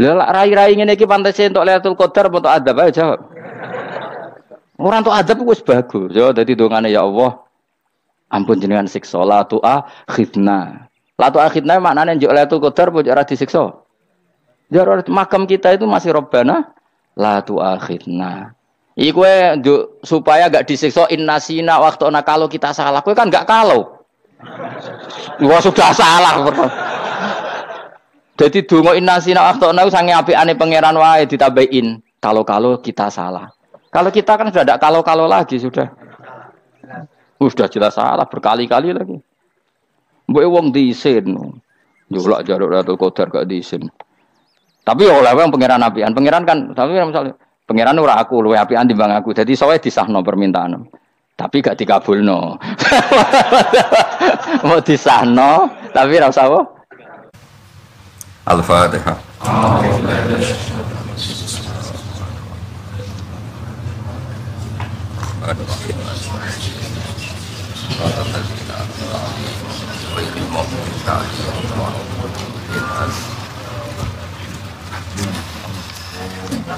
Lah rai-rai ngene iki pantese entuk Lailatul Qadar apa entuk adab ayo jawab. Ora entuk adab wis bagus. Ya dadi dongane ya Allah. Ampun jenengan siksa la tu'a khidna. La tu'a khidna maknane njuk Lailatul Qadar apa ora disiksa. Ya makam kita itu masih Robbana la tu'a khidna. Iku supaya gak disiksa innasina waktu nak kalau kita salah. Kue kan gak kalau. Wah sudah salah. Jadi dungo inasina akhtona sange api ane pangeran wae ditabein kalau-kalau kita salah. Kalau kita kan sudah tidak kalau-kalau lagi sudah. Uh, sudah jelas salah berkali-kali lagi. Mbok wong diisin. Jolak jaluk ratu kotor gak diisin. Tapi oleh wong pangeran an Pangeran kan tapi kan misalnya pangeran ora aku luwe apian timbang aku. Jadi sowe disahno permintaan. Tapi gak dikabul dikabulno. Mau disahno tapi ra usah الفاتحة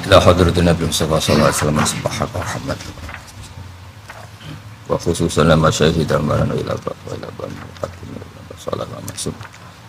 إلى حضرة النبي صلى الله عليه وسلم سبحانه محمد وخصوصا لما شهد المرن إلى الله وإلى الله وإلى الله وإلى الله وإلى وسلم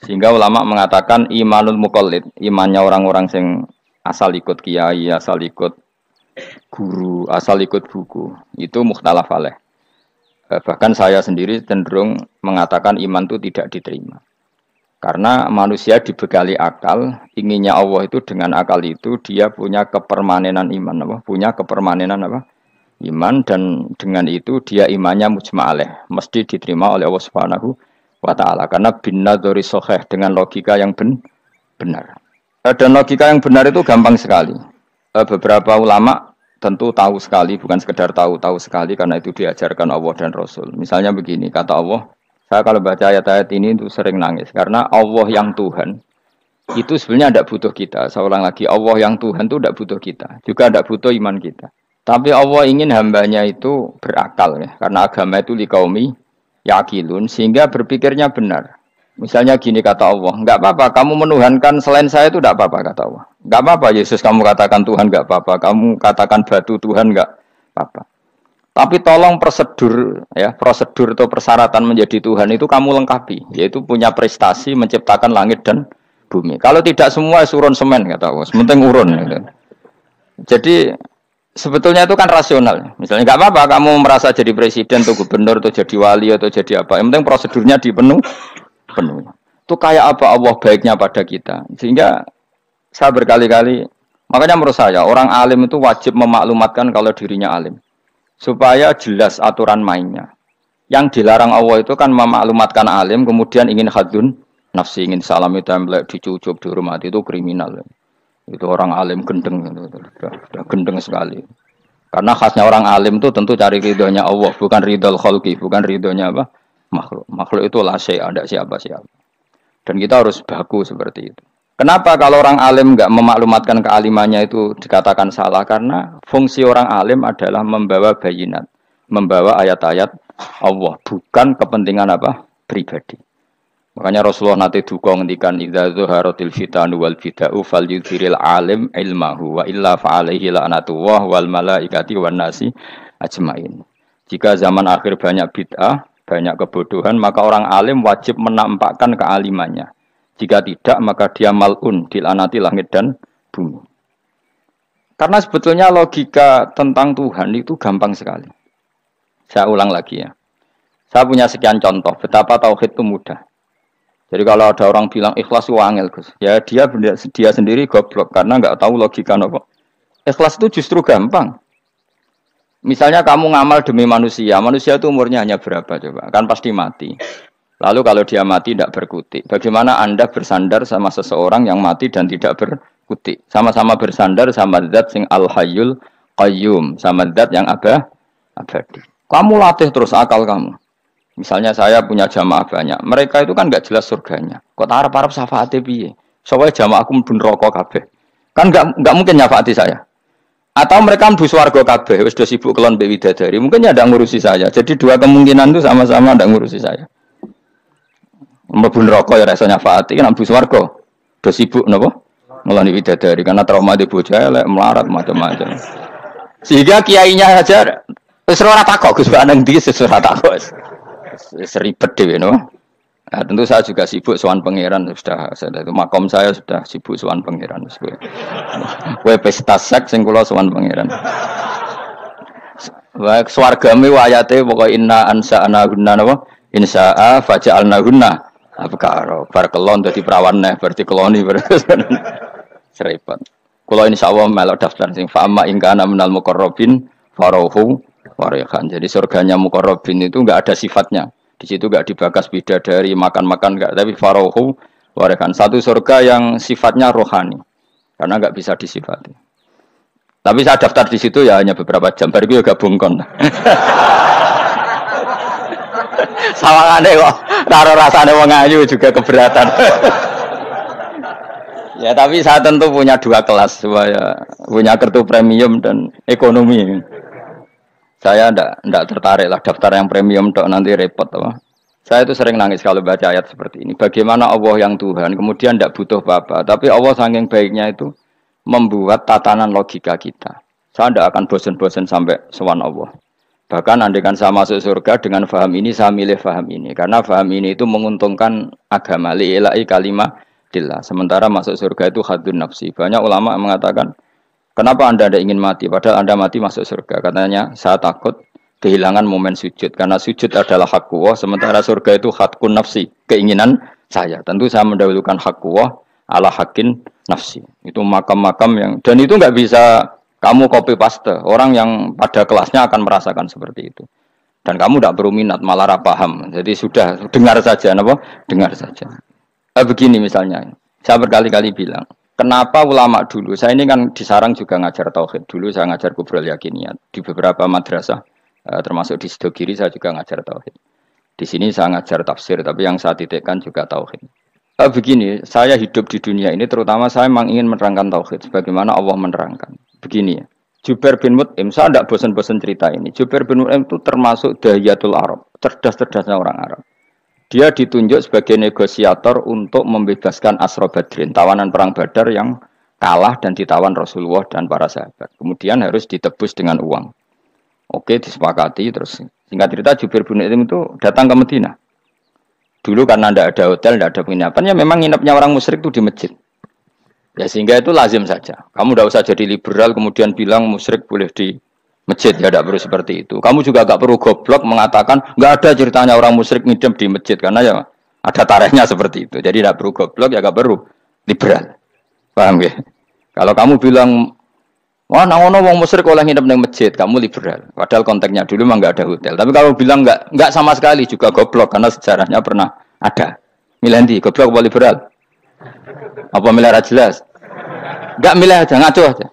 Sehingga ulama mengatakan imanul mukallid, imannya orang-orang yang asal ikut kiai, asal ikut guru, asal ikut buku, itu mukhtalaf eh, Bahkan saya sendiri cenderung mengatakan iman itu tidak diterima. Karena manusia dibekali akal, inginnya Allah itu dengan akal itu dia punya kepermanenan iman, apa? punya kepermanenan apa? iman dan dengan itu dia imannya mujma'aleh, mesti diterima oleh Allah Subhanahu wa wa ta'ala. Karena bin nadhari soheh dengan logika yang ben, benar. Dan logika yang benar itu gampang sekali. Eh, beberapa ulama tentu tahu sekali, bukan sekedar tahu, tahu sekali karena itu diajarkan Allah dan Rasul. Misalnya begini, kata Allah, saya kalau baca ayat-ayat ini itu sering nangis karena Allah yang Tuhan itu sebenarnya tidak butuh kita. Saya ulang lagi, Allah yang Tuhan itu tidak butuh kita, juga tidak butuh iman kita. Tapi Allah ingin hambanya itu berakal ya, karena agama itu dikaumi yakilun sehingga berpikirnya benar. Misalnya gini kata Allah, nggak apa-apa kamu menuhankan selain saya itu nggak apa-apa kata Allah. Nggak apa-apa Yesus kamu katakan Tuhan nggak apa-apa, kamu katakan batu Tuhan nggak apa-apa. Tapi tolong prosedur ya, prosedur atau persyaratan menjadi Tuhan itu kamu lengkapi, yaitu punya prestasi menciptakan langit dan bumi. Kalau tidak semua surun semen kata Allah, sementing urun. Gitu. Jadi sebetulnya itu kan rasional. Misalnya nggak apa-apa kamu merasa jadi presiden atau gubernur atau jadi wali atau jadi apa. Yang penting prosedurnya dipenuh, penuh. Itu kayak apa Allah baiknya pada kita. Sehingga saya berkali-kali makanya menurut saya orang alim itu wajib memaklumatkan kalau dirinya alim supaya jelas aturan mainnya. Yang dilarang Allah itu kan memaklumatkan alim kemudian ingin hadun nafsi ingin salam itu dicucup dihormati itu kriminal. Itu orang alim gendeng, itu sudah gendeng sekali. Karena khasnya orang alim itu tentu cari ridhonya Allah, bukan ridhol kholki, bukan ridhonya apa? Makhluk. Makhluk itu lase, ada siapa-siapa. Dan kita harus baku seperti itu. Kenapa kalau orang alim nggak memaklumatkan kealimannya itu dikatakan salah? Karena fungsi orang alim adalah membawa bayinat, membawa ayat-ayat Allah, bukan kepentingan apa? Pribadi. Makanya Rasulullah nanti duka ngendikan idza zuharatil fitanu wal fida'u falyudhiril alim ilmahu wa illa alaihi la'natullah wal malaikati wan nasi ajmain. Jika zaman akhir banyak bid'ah, banyak kebodohan, maka orang alim wajib menampakkan kealimannya. Jika tidak, maka dia malun, dilanati langit dan bumi. Karena sebetulnya logika tentang Tuhan itu gampang sekali. Saya ulang lagi ya. Saya punya sekian contoh betapa tauhid itu mudah. Jadi kalau ada orang bilang ikhlas itu wangil, Gus. Ya dia dia sendiri goblok karena nggak tahu logika nopo. Ikhlas itu justru gampang. Misalnya kamu ngamal demi manusia, manusia itu umurnya hanya berapa coba? Kan pasti mati. Lalu kalau dia mati tidak berkutik, bagaimana anda bersandar sama seseorang yang mati dan tidak berkutik? Sama-sama bersandar sama zat sing al hayyul qayyum, sama zat yang ada abadi. Kamu latih terus akal kamu. Misalnya saya punya jamaah banyak, mereka itu kan nggak jelas surganya. Kok tarap tarap syafaat piye? Soalnya jamaah aku mbun rokok kabeh. Kan nggak nggak mungkin nyafaati saya. Atau mereka mbus warga kabeh, sudah sibuk kelon mbek widadari. Mungkin ya ada ngurusi saya. Jadi dua kemungkinan itu sama-sama ada ngurusi saya. Mbun rokok ya rasanya nyafaati kan mbus warga. sudah sibuk napa? Ngeloni dari, karena trauma di bocah melarat macam-macam. Sehingga kiainya aja seserah ora takok Gus nang ndi takok seribet deh, no. Nah, tentu saya juga sibuk soan pangeran sudah sudah itu makom saya sudah sibuk soan pangeran wis kowe. Kowe pesta seks sing kula sowan pangeran. Wa swargame wayate pokoke inna ansa'na gunna napa? Insa'a faja'alna gunna. apakah barakallahu dadi perawan neh berarti keloni berarti seribet. Kula insyaallah melok daftar sing fa'ama ingkana menal muqarrabin farohu warihan. Jadi surganya mukorobin itu nggak ada sifatnya. Di situ nggak dibagas beda dari makan-makan nggak, tapi farohu warihan. Satu surga yang sifatnya rohani, karena nggak bisa disifati. Tapi saya daftar di situ ya hanya beberapa jam. Baru gue gabung kon. aneh kok taruh rasanya wong ayu juga keberatan. ya tapi saya tentu punya dua kelas supaya punya kartu premium dan ekonomi. Saya ndak ndak tertarik lah daftar yang premium dok nanti repot apa. Saya itu sering nangis kalau baca ayat seperti ini. Bagaimana Allah yang Tuhan kemudian ndak butuh apa-apa tapi Allah saking baiknya itu membuat tatanan logika kita. Saya ndak akan bosan-bosan sampai sewan Allah. Bahkan andikan saya masuk surga dengan faham ini, saya milih faham ini. Karena faham ini itu menguntungkan agama. Li'ilai kalimah dillah. Sementara masuk surga itu hadun nafsi. Banyak ulama mengatakan Kenapa Anda tidak ingin mati? Padahal Anda mati masuk surga. Katanya, saya takut kehilangan momen sujud. Karena sujud adalah hak Allah, sementara surga itu hakun nafsi, keinginan saya. Tentu saya mendahulukan hak Allah ala hakin nafsi. Itu makam-makam yang, dan itu nggak bisa kamu copy paste. Orang yang pada kelasnya akan merasakan seperti itu. Dan kamu tidak berminat, malah paham. Jadi sudah dengar saja, apa? Dengar saja. Eh, begini misalnya, saya berkali-kali bilang, Kenapa ulama dulu? Saya ini kan di Sarang juga ngajar tauhid. Dulu saya ngajar kubrol yakiniat di beberapa madrasah eh, termasuk di Sidogiri saya juga ngajar tauhid. Di sini saya ngajar tafsir tapi yang saya titikkan juga tauhid. Eh, begini, saya hidup di dunia ini terutama saya memang ingin menerangkan tauhid sebagaimana Allah menerangkan. Begini ya, Jubair bin Mut'im, saya tidak bosan-bosan cerita ini. Jubair bin Mut'im itu termasuk dahiyatul Arab, cerdas-cerdasnya orang Arab. Dia ditunjuk sebagai negosiator untuk membebaskan Asro Badrin, tawanan perang Badar yang kalah dan ditawan Rasulullah dan para sahabat. Kemudian harus ditebus dengan uang. Oke, disepakati terus. Singkat cerita Jubir bin Itim itu datang ke Medina. Dulu karena tidak ada hotel, tidak ada penginapan, ya memang nginepnya orang musyrik itu di masjid. Ya sehingga itu lazim saja. Kamu tidak usah jadi liberal kemudian bilang musyrik boleh di masjid ya tidak perlu seperti itu. Kamu juga nggak perlu goblok mengatakan nggak ada ceritanya orang musyrik ngidam di masjid karena ya ada tarikhnya seperti itu. Jadi tidak perlu goblok ya nggak perlu liberal. Paham ya? Kalau kamu bilang Wah, nangono wong musyrik oleh nginep di masjid, kamu liberal. Padahal konteksnya dulu memang nggak ada hotel. Tapi kalau bilang nggak nggak sama sekali juga goblok karena sejarahnya pernah ada. Milih nanti goblok apa liberal? Apa milih jelas? Nggak milih aja, ngaco aja.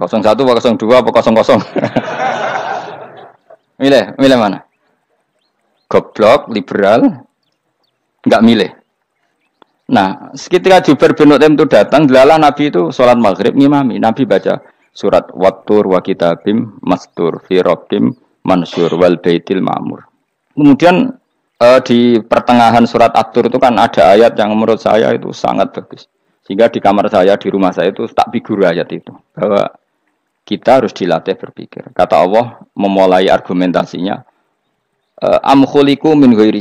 01 apa 02 apa 00? milih, milih mana? Goblok, liberal, nggak milih. Nah, ketika Jubair bin Utim itu datang, delalah Nabi itu sholat maghrib ngimami. Nabi baca surat waktur wa kitabim mastur fi mansur wal baitil ma'mur. Kemudian eh, di pertengahan surat Atur itu kan ada ayat yang menurut saya itu sangat bagus. Sehingga di kamar saya, di rumah saya itu tak figur ayat itu. Bahwa kita harus dilatih berpikir. Kata Allah memulai argumentasinya, eh, Amkhuliku min ghairi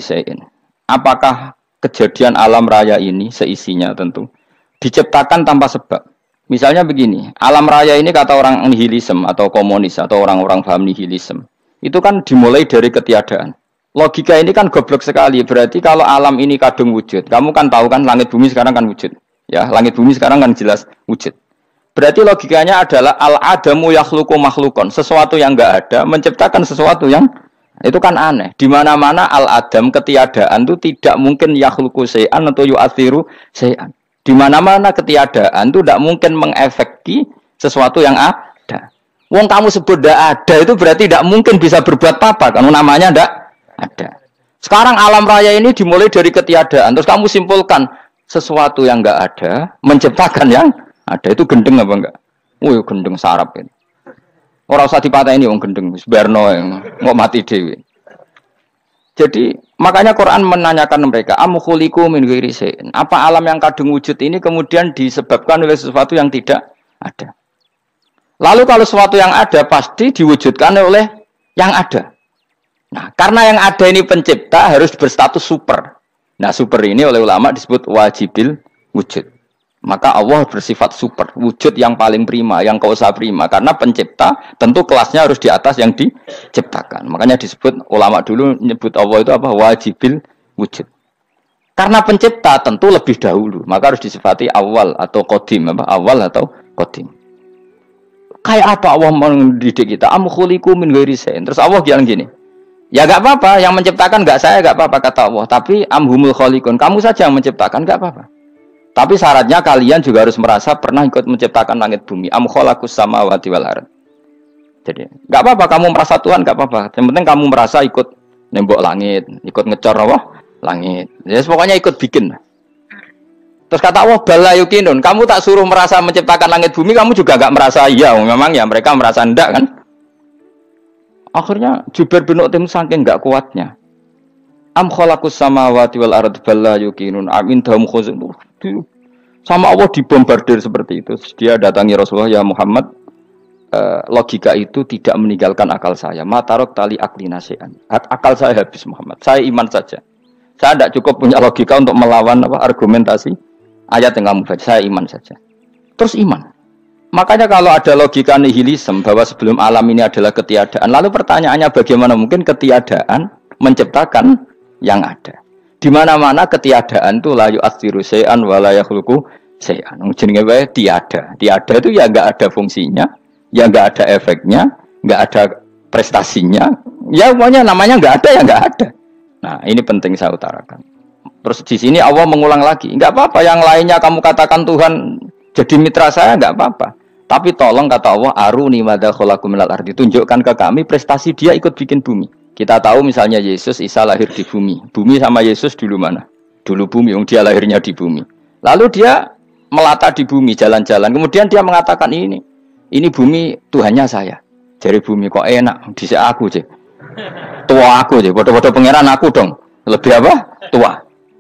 Apakah kejadian alam raya ini seisinya tentu diciptakan tanpa sebab? Misalnya begini, alam raya ini kata orang nihilisme atau komunis atau orang-orang paham nihilisme. Itu kan dimulai dari ketiadaan. Logika ini kan goblok sekali. Berarti kalau alam ini kadung wujud, kamu kan tahu kan langit bumi sekarang kan wujud. Ya, langit bumi sekarang kan jelas wujud. Berarti logikanya adalah al-adamu yakhluqu makhlukon. Sesuatu yang enggak ada menciptakan sesuatu yang itu kan aneh. Di mana-mana al-adam ketiadaan itu tidak mungkin yakhluqu sayan atau yu'athiru sayan. Di mana-mana ketiadaan itu tidak mungkin mengefekki sesuatu yang ada. Wong kamu sebut tidak ada itu berarti tidak mungkin bisa berbuat apa-apa. Kamu namanya tidak ada. Sekarang alam raya ini dimulai dari ketiadaan. Terus kamu simpulkan sesuatu yang enggak ada menciptakan yang ada itu gendeng apa enggak? Oh, ya gendeng sarap ini. Orang usah dipatah ini orang gendeng, sebarno yang mau mati dewi. Jadi makanya Quran menanyakan mereka, amukuliku min girisein. Apa alam yang kadung wujud ini kemudian disebabkan oleh sesuatu yang tidak ada? Lalu kalau sesuatu yang ada pasti diwujudkan oleh yang ada. Nah, karena yang ada ini pencipta harus berstatus super. Nah, super ini oleh ulama disebut wajibil wujud. Maka Allah bersifat super, wujud yang paling prima, yang kausa prima. Karena pencipta tentu kelasnya harus di atas yang diciptakan. Makanya disebut ulama dulu nyebut Allah itu apa? Wajibil wujud. Karena pencipta tentu lebih dahulu, maka harus disifati awal atau kodim, apa? awal atau kodim. Kayak apa Allah mendidik kita? Amkhuliku min ghairisain. Terus Allah bilang gini, Ya gak apa-apa, yang menciptakan gak saya gak apa-apa kata Allah. Tapi amhumul khalikun, kamu saja yang menciptakan gak apa-apa. Tapi syaratnya kalian juga harus merasa pernah ikut menciptakan langit bumi. Amkholaku sama wati wal Jadi nggak apa-apa kamu merasa Tuhan nggak apa-apa. Yang penting kamu merasa ikut nembok langit, ikut ngecor apa? Langit. Ya pokoknya ikut bikin. Terus kata Allah bala yukinun, kamu tak suruh merasa menciptakan langit bumi, kamu juga nggak merasa iya, memang ya mereka merasa ndak kan? Akhirnya Jubair bin Utim saking nggak kuatnya, Am khalaqus samawati wal ard bal la yuqinun am indahum khuzun. Sama Allah dibombardir seperti itu. Dia datangi Rasulullah ya Muhammad eh, logika itu tidak meninggalkan akal saya. Matarok tali akli nasian. Akal saya habis Muhammad. Saya iman saja. Saya tidak cukup punya logika untuk melawan apa argumentasi ayat yang kamu baca. Saya iman saja. Terus iman. Makanya kalau ada logika nihilisme bahwa sebelum alam ini adalah ketiadaan, lalu pertanyaannya bagaimana mungkin ketiadaan menciptakan yang ada. Di mana-mana ketiadaan itu layu asiru sean walayahulku sean. Jenenge wae tiada. Tiada itu ya nggak ada fungsinya, ya nggak ada efeknya, nggak ada prestasinya. Ya pokoknya namanya nggak ada ya nggak ada. Nah ini penting saya utarakan. Terus di sini Allah mengulang lagi, nggak apa-apa yang lainnya kamu katakan Tuhan jadi mitra saya nggak apa-apa. Tapi tolong kata Allah, aruni mada kholaku minal ardi. Tunjukkan ke kami prestasi dia ikut bikin bumi. Kita tahu misalnya Yesus Isa lahir di bumi. Bumi sama Yesus dulu mana? Dulu bumi, um, dia lahirnya di bumi. Lalu dia melata di bumi, jalan-jalan. Kemudian dia mengatakan ini, ini bumi Tuhannya saya. Jadi bumi kok enak, di aku je. Tua aku je, bodoh-bodoh pangeran aku dong. Lebih apa? Tua.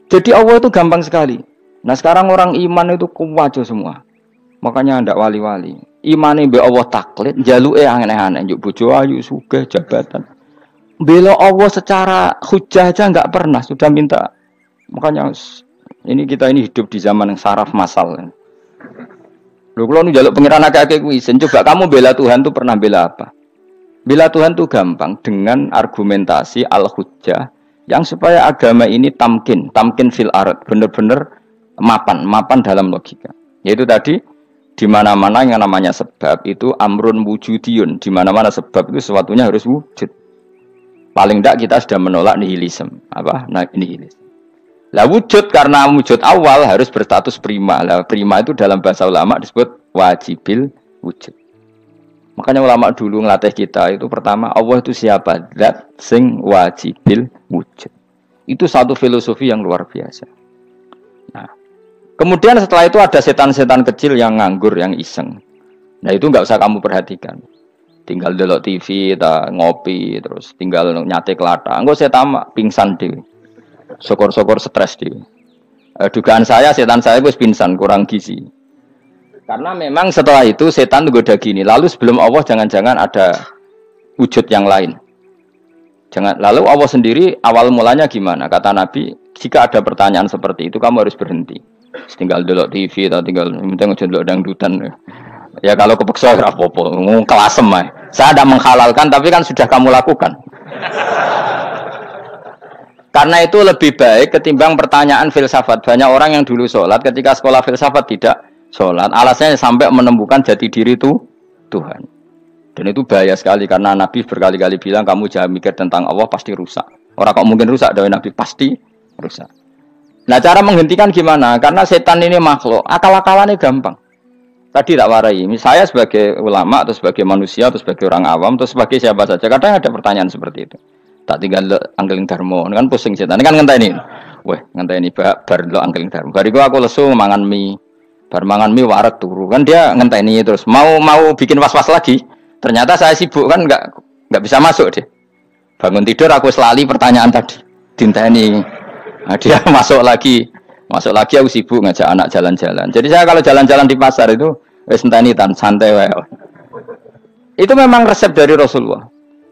Jadi Allah itu gampang sekali. Nah sekarang orang iman itu kuwajo semua. Makanya ndak wali-wali. Imane be Allah taklid, jalue aneh-aneh, juk bojo ayu, sugih jabatan bela Allah secara hujah aja nggak pernah sudah minta makanya ini kita ini hidup di zaman yang saraf masal lu kalau nu jaluk pengiran akeh izin coba kamu bela Tuhan tuh pernah bela apa bela Tuhan tuh gampang dengan argumentasi al hujah yang supaya agama ini tamkin tamkin fil arat bener-bener mapan mapan dalam logika yaitu tadi di mana-mana yang namanya sebab itu amrun wujudiyun di mana-mana sebab itu sesuatunya harus wujud Paling tidak kita sudah menolak nihilisme. Apa? Nah, nihilisme. Lah wujud karena wujud awal harus berstatus prima. Lah prima itu dalam bahasa ulama disebut wajibil wujud. Makanya ulama dulu ngelatih kita itu pertama Allah itu siapa? Dat sing wajibil wujud. Itu satu filosofi yang luar biasa. Nah, kemudian setelah itu ada setan-setan kecil yang nganggur, yang iseng. Nah itu nggak usah kamu perhatikan tinggal delok TV, ta ngopi, terus tinggal nyate kelata. Enggak saya tamak, pingsan di, Syukur-syukur stres di. E, eh, dugaan saya setan saya gue pingsan, kurang gizi. Karena memang setelah itu setan udah gini. Lalu sebelum Allah jangan-jangan ada wujud yang lain. Jangan lalu Allah sendiri awal mulanya gimana? Kata Nabi, jika ada pertanyaan seperti itu kamu harus berhenti. Tinggal delok TV atau tinggal mungkin aja delok dangdutan. Ya kalau kepeksa ya apa-apa, kelasem aja. Saya tidak menghalalkan tapi kan sudah kamu lakukan. Karena itu lebih baik ketimbang pertanyaan filsafat. Banyak orang yang dulu sholat ketika sekolah filsafat tidak sholat. Alasannya sampai menemukan jati diri itu Tuhan. Dan itu bahaya sekali karena Nabi berkali-kali bilang kamu jangan mikir tentang Allah pasti rusak. Orang kok mungkin rusak dari Nabi pasti rusak. Nah cara menghentikan gimana? Karena setan ini makhluk, akal-akalannya gampang. Tadi tak warai, saya sebagai ulama atau sebagai manusia atau sebagai orang awam atau sebagai siapa saja, kadang ada pertanyaan seperti itu. Tak tinggal lo angkeling darmo, kan pusing sih. Ini kan ngentah ini. Wah, ngentah ini bak, bar lo angkeling darmo. Bariku aku lesu mangan mie, bar mangan mie warak turu, kan dia ngentah ini terus mau mau bikin was was lagi. Ternyata saya sibuk kan nggak nggak bisa masuk deh. Bangun tidur aku selali pertanyaan tadi, tinta ini. Nah, dia masuk lagi Masuk lagi aku sibuk ngajak anak jalan-jalan. Jadi saya kalau jalan-jalan di pasar itu wes enteni tan santai wae. Itu memang resep dari Rasulullah.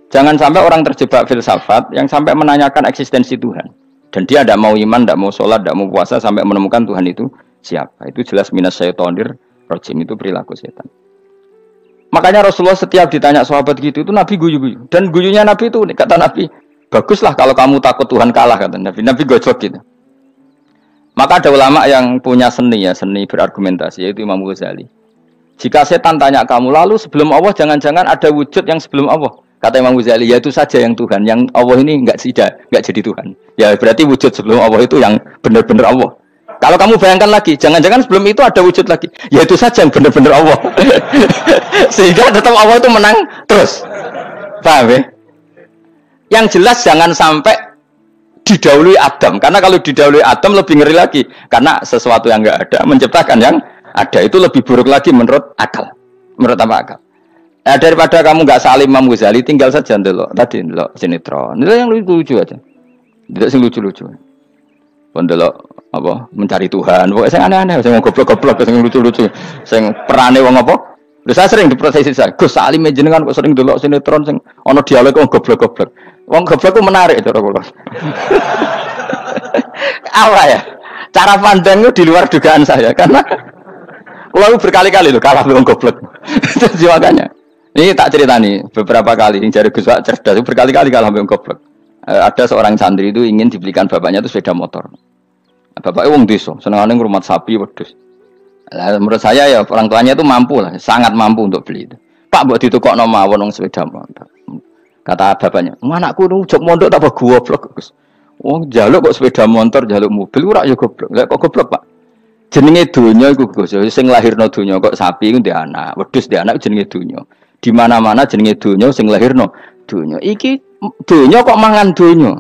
Jangan sampai orang terjebak filsafat yang sampai menanyakan eksistensi Tuhan. Dan dia tidak mau iman, tidak mau sholat, tidak mau puasa sampai menemukan Tuhan itu siapa. Itu jelas minas syaitonir rojim itu perilaku setan. Makanya Rasulullah setiap ditanya sahabat gitu itu Nabi guyu-guyu. Dan guyunya Nabi itu kata Nabi, baguslah kalau kamu takut Tuhan kalah kata Nabi. Nabi gojok gitu. Maka ada ulama yang punya seni ya, seni berargumentasi yaitu Imam Ghazali. Jika setan tanya kamu, lalu sebelum Allah jangan-jangan ada wujud yang sebelum Allah. Kata Imam Ghazali, yaitu saja yang Tuhan, yang Allah ini enggak sida, nggak jadi Tuhan. Ya berarti wujud sebelum Allah itu yang benar-benar Allah. Kalau kamu bayangkan lagi, jangan-jangan sebelum itu ada wujud lagi, yaitu saja yang benar-benar Allah. Sehingga tetap Allah itu menang terus. Paham ya? Yang jelas jangan sampai didahului Adam. Karena kalau didahului Adam lebih ngeri lagi. Karena sesuatu yang nggak ada menciptakan yang ada itu lebih buruk lagi menurut akal. Menurut apa akal? Eh, daripada kamu nggak salim Imam Ghazali, tinggal saja dulu. Tadi dulu sinetron. Itu yang lucu-lucu aja. Tidak sih lucu-lucu. Pendelok apa mencari Tuhan. Pokoknya saya aneh-aneh, saya mau goblok-goblok, saya lucu-lucu. Saya perane wong apa? lu saya sering diprosesi saya, Gus Salim ya jenengan kok sering delok sinetron sing ana dialog wong goblok-goblok. Wong goblok ku menarik cara kula. Apa ya? Cara pandangnya di luar dugaan saya karena kula berkali-kali lo kalah lo goblok. itu jawabannya. Ini tak cerita nih beberapa kali yang cari Gus cerdas berkali-kali kalah lo goblok. E, ada seorang santri itu ingin dibelikan bapaknya itu sepeda motor. Bapaknya wong desa, senengane ngrumat sapi wedhus lah, menurut saya ya orang tuanya itu mampu lah, sangat mampu untuk beli itu. Pak buat itu kok nama wonong sepeda motor. Kata bapaknya, anakku nu jok mondok tak goblok. Wong jaluk kok sepeda motor, jaluk mobil ora ya goblok. Lah kok goblok, Pak? Jenenge donya iku Gus. Ya, sing lahirno donya kok sapi iku anak, wedhus ndek anak jenenge donya. Di mana-mana jenenge donya sing lahirno donya. Iki donya kok mangan donya.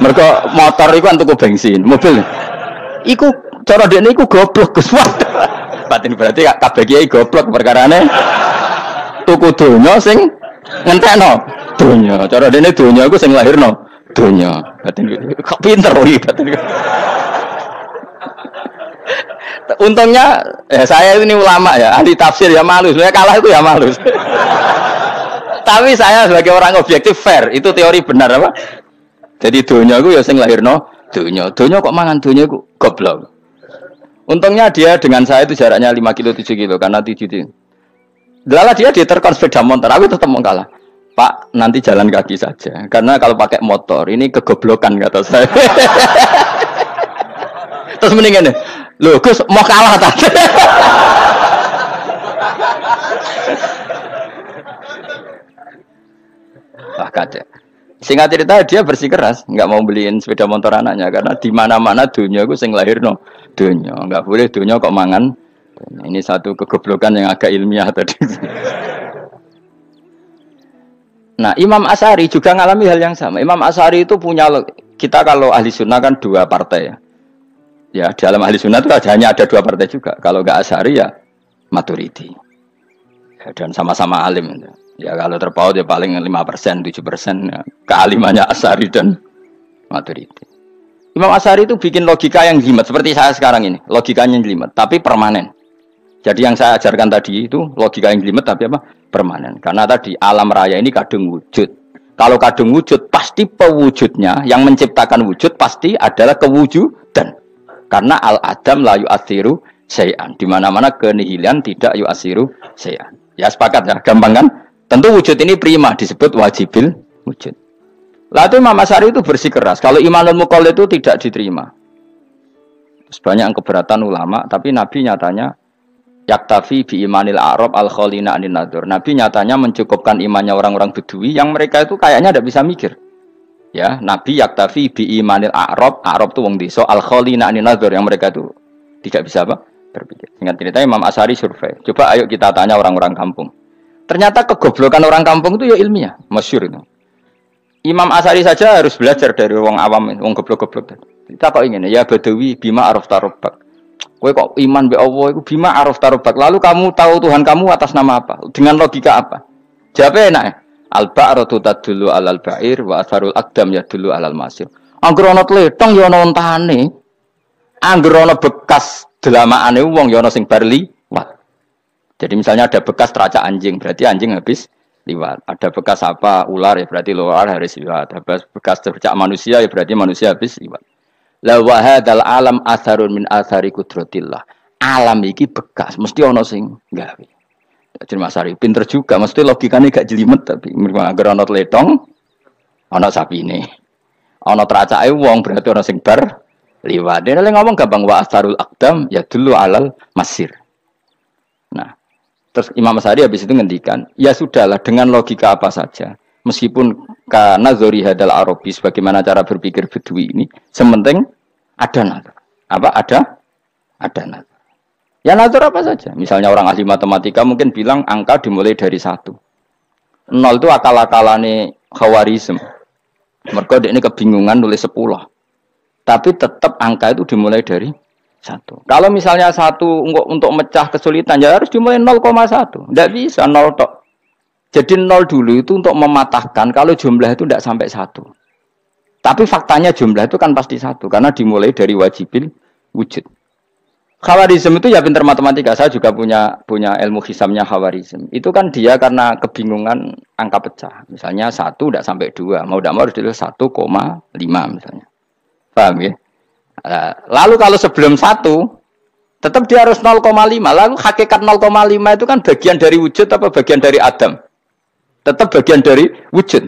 Mereka motor iku kan tuku bensin, mobil. Iku cara dia ini goblok Gus. Batin berarti kabeh kiai goblok perkara perkarane. Tuku dunia sing no Dunia. Cara dia ini dunia aku sing lahirno Dunia. Batin kok pinter iki batin. Untungnya ya saya ini ulama ya, ahli tafsir ya malu. Sebenarnya kalah itu ya malu. Tapi saya sebagai orang objektif fair, itu teori benar apa? Jadi dunia gue ya sing lahirno dunia. Dunia kok mangan dunia gue goblok. Untungnya dia dengan saya itu jaraknya 5 kilo 7 kilo karena tadi, Lala dia terkon sepeda motor, aku tetap mengalah. Pak, nanti jalan kaki saja. Karena kalau pakai motor, ini kegoblokan kata saya. Terus mendingan nih, lu Gus mau kalah tadi. Wah kacau. Singkat cerita dia bersikeras, nggak mau beliin sepeda motor anaknya karena di mana mana dunia gue sing lahir no dunia. Enggak boleh dunia kok mangan. Ini satu kegoblokan yang agak ilmiah tadi. nah, Imam Asari juga ngalami hal yang sama. Imam Asari itu punya kita kalau ahli sunnah kan dua partai ya. Ya, dalam ahli sunnah itu hanya ada dua partai juga. Kalau enggak Asari ya maturiti ya, dan sama-sama alim. Ya kalau terpaut ya paling 5 persen, 7 persen ya. kealimannya Asari dan maturiti Imam Asyari itu bikin logika yang jelimet seperti saya sekarang ini, logikanya yang jelimet tapi permanen. Jadi yang saya ajarkan tadi itu logika yang jelimet tapi apa? permanen. Karena tadi alam raya ini kadung wujud. Kalau kadung wujud pasti pewujudnya yang menciptakan wujud pasti adalah kewujudan. Karena al adam layu asiru sayan. Di mana-mana kenihilan tidak yu asiru sayan. Ya sepakat ya, gampang kan? Tentu wujud ini prima disebut wajibil wujud. Lalu Imam Asyari itu bersikeras kalau imanul mukol itu tidak diterima. Sebanyak keberatan ulama, tapi Nabi nyatanya yaktafi bi imanil Arab al khalina anin nadur. Nabi nyatanya mencukupkan imannya orang-orang Bedui yang mereka itu kayaknya tidak bisa mikir. Ya, Nabi yaktafi bi imanil Arab, Arab tuh wong desa al khalina anin nadur yang mereka itu tidak bisa apa? berpikir. Singkat cerita Imam Asyari survei. Coba ayo kita tanya orang-orang kampung. Ternyata kegoblokan orang kampung itu ya ilmiah, masyur itu. Imam Asari saja harus belajar dari wong awam, wong goblok-goblok. Kita kok ingin ya Badawi bima aruf tarobak. Kowe kok iman be Allah itu bima aruf tarobak. Lalu kamu tahu Tuhan kamu atas nama apa? Dengan logika apa? Jawabnya enak. Ya. Al ba'ratu tadullu alal ba'ir wa asarul aqdam ya dulu alal masir. Angger ana tletong ya ana ontane. Angger ana bekas delamaane wong ya ana sing barli. Jadi misalnya ada bekas teracak anjing, berarti anjing habis liwat. Ada bekas apa? Ular ya berarti luar harus liwat. Ada bekas tercak manusia ya berarti manusia habis liwat. La wahadal alam asarun min asari kudratillah. Alam iki bekas, mesti ono sing gawe. Jadi Mas Ari pinter juga, mesti logikanya gak jelimet tapi agar ono letong, ono sapi ini, ono teraca wong berarti ono sing bar liwat. Dia ngomong gampang wa asharul akdam ya dulu alal masir. Nah, Terus Imam Masari habis itu ngendikan, ya sudahlah dengan logika apa saja. Meskipun karena Zori Hadal Arabi, sebagaimana cara berpikir Bedui ini, sementing ada nazar. Apa? Ada? Ada nazar. Ya nazar apa saja. Misalnya orang ahli matematika mungkin bilang angka dimulai dari satu. Nol itu akal-akalane khawarizm. Mereka ini kebingungan nulis sepuluh. Tapi tetap angka itu dimulai dari satu. Kalau misalnya satu untuk, untuk mecah kesulitan ya harus dimulai 0,1. Tidak bisa 0 tok. Jadi 0 dulu itu untuk mematahkan kalau jumlah itu tidak sampai satu. Tapi faktanya jumlah itu kan pasti satu karena dimulai dari wajibil wujud. Khawarizm itu ya pinter matematika. Saya juga punya punya ilmu hisamnya Khawarizm. Itu kan dia karena kebingungan angka pecah. Misalnya satu tidak sampai dua, mau tidak mau harus dulu satu koma lima misalnya. Paham ya? Eh, lalu kalau sebelum satu, tetap dia harus 0,5. Lalu hakikat 0,5 itu kan bagian dari wujud apa bagian dari adam? Tetap bagian dari wujud.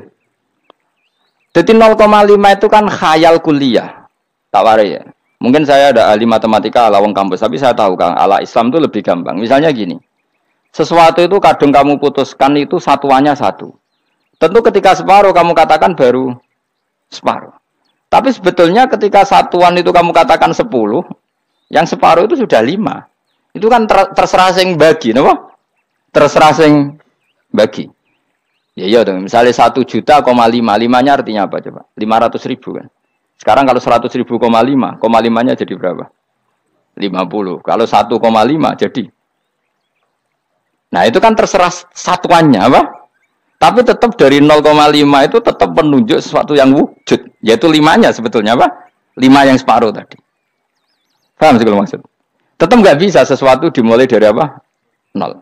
Jadi 0,5 itu kan khayal kuliah. warai ya. Mungkin saya ada ahli matematika ala wong kampus, tapi saya tahu Kang, ala Islam itu lebih gampang. Misalnya gini. Sesuatu itu kadung kamu putuskan itu satuannya satu. Tentu ketika separuh kamu katakan baru separuh. Tapi sebetulnya ketika satuan itu kamu katakan sepuluh, yang separuh itu sudah lima. Itu kan ter terserah sing bagi, napa? Terserah sing bagi. Ya iya dong, misalnya satu juta, koma lima 5 nya artinya apa coba? Lima ratus ribu kan. Sekarang kalau seratus ribu, koma lima koma limanya jadi berapa? Lima puluh. Kalau satu koma lima jadi. Nah itu kan terserah satuannya apa? Tapi tetap dari 0,5 itu tetap menunjuk sesuatu yang wujud, yaitu limanya sebetulnya apa? Lima yang separuh tadi. Paham sih kalau maksud? Tetap nggak bisa sesuatu dimulai dari apa? Nol.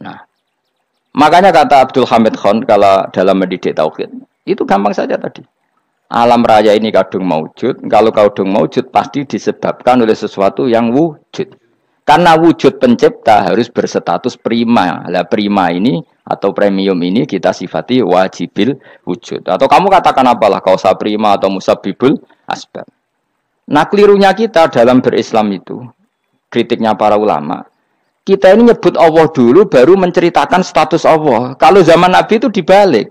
Nah, makanya kata Abdul Hamid Khan kalau dalam mendidik tauhid itu gampang saja tadi. Alam raya ini kadung maujud. Kalau kadung maujud pasti disebabkan oleh sesuatu yang wujud. Karena wujud pencipta harus berstatus prima. Lah prima ini atau premium ini kita sifati wajibil wujud. Atau kamu katakan apalah kausa prima atau musabibul asbab. Nah kelirunya kita dalam berislam itu, kritiknya para ulama, kita ini nyebut Allah dulu baru menceritakan status Allah. Kalau zaman Nabi itu dibalik.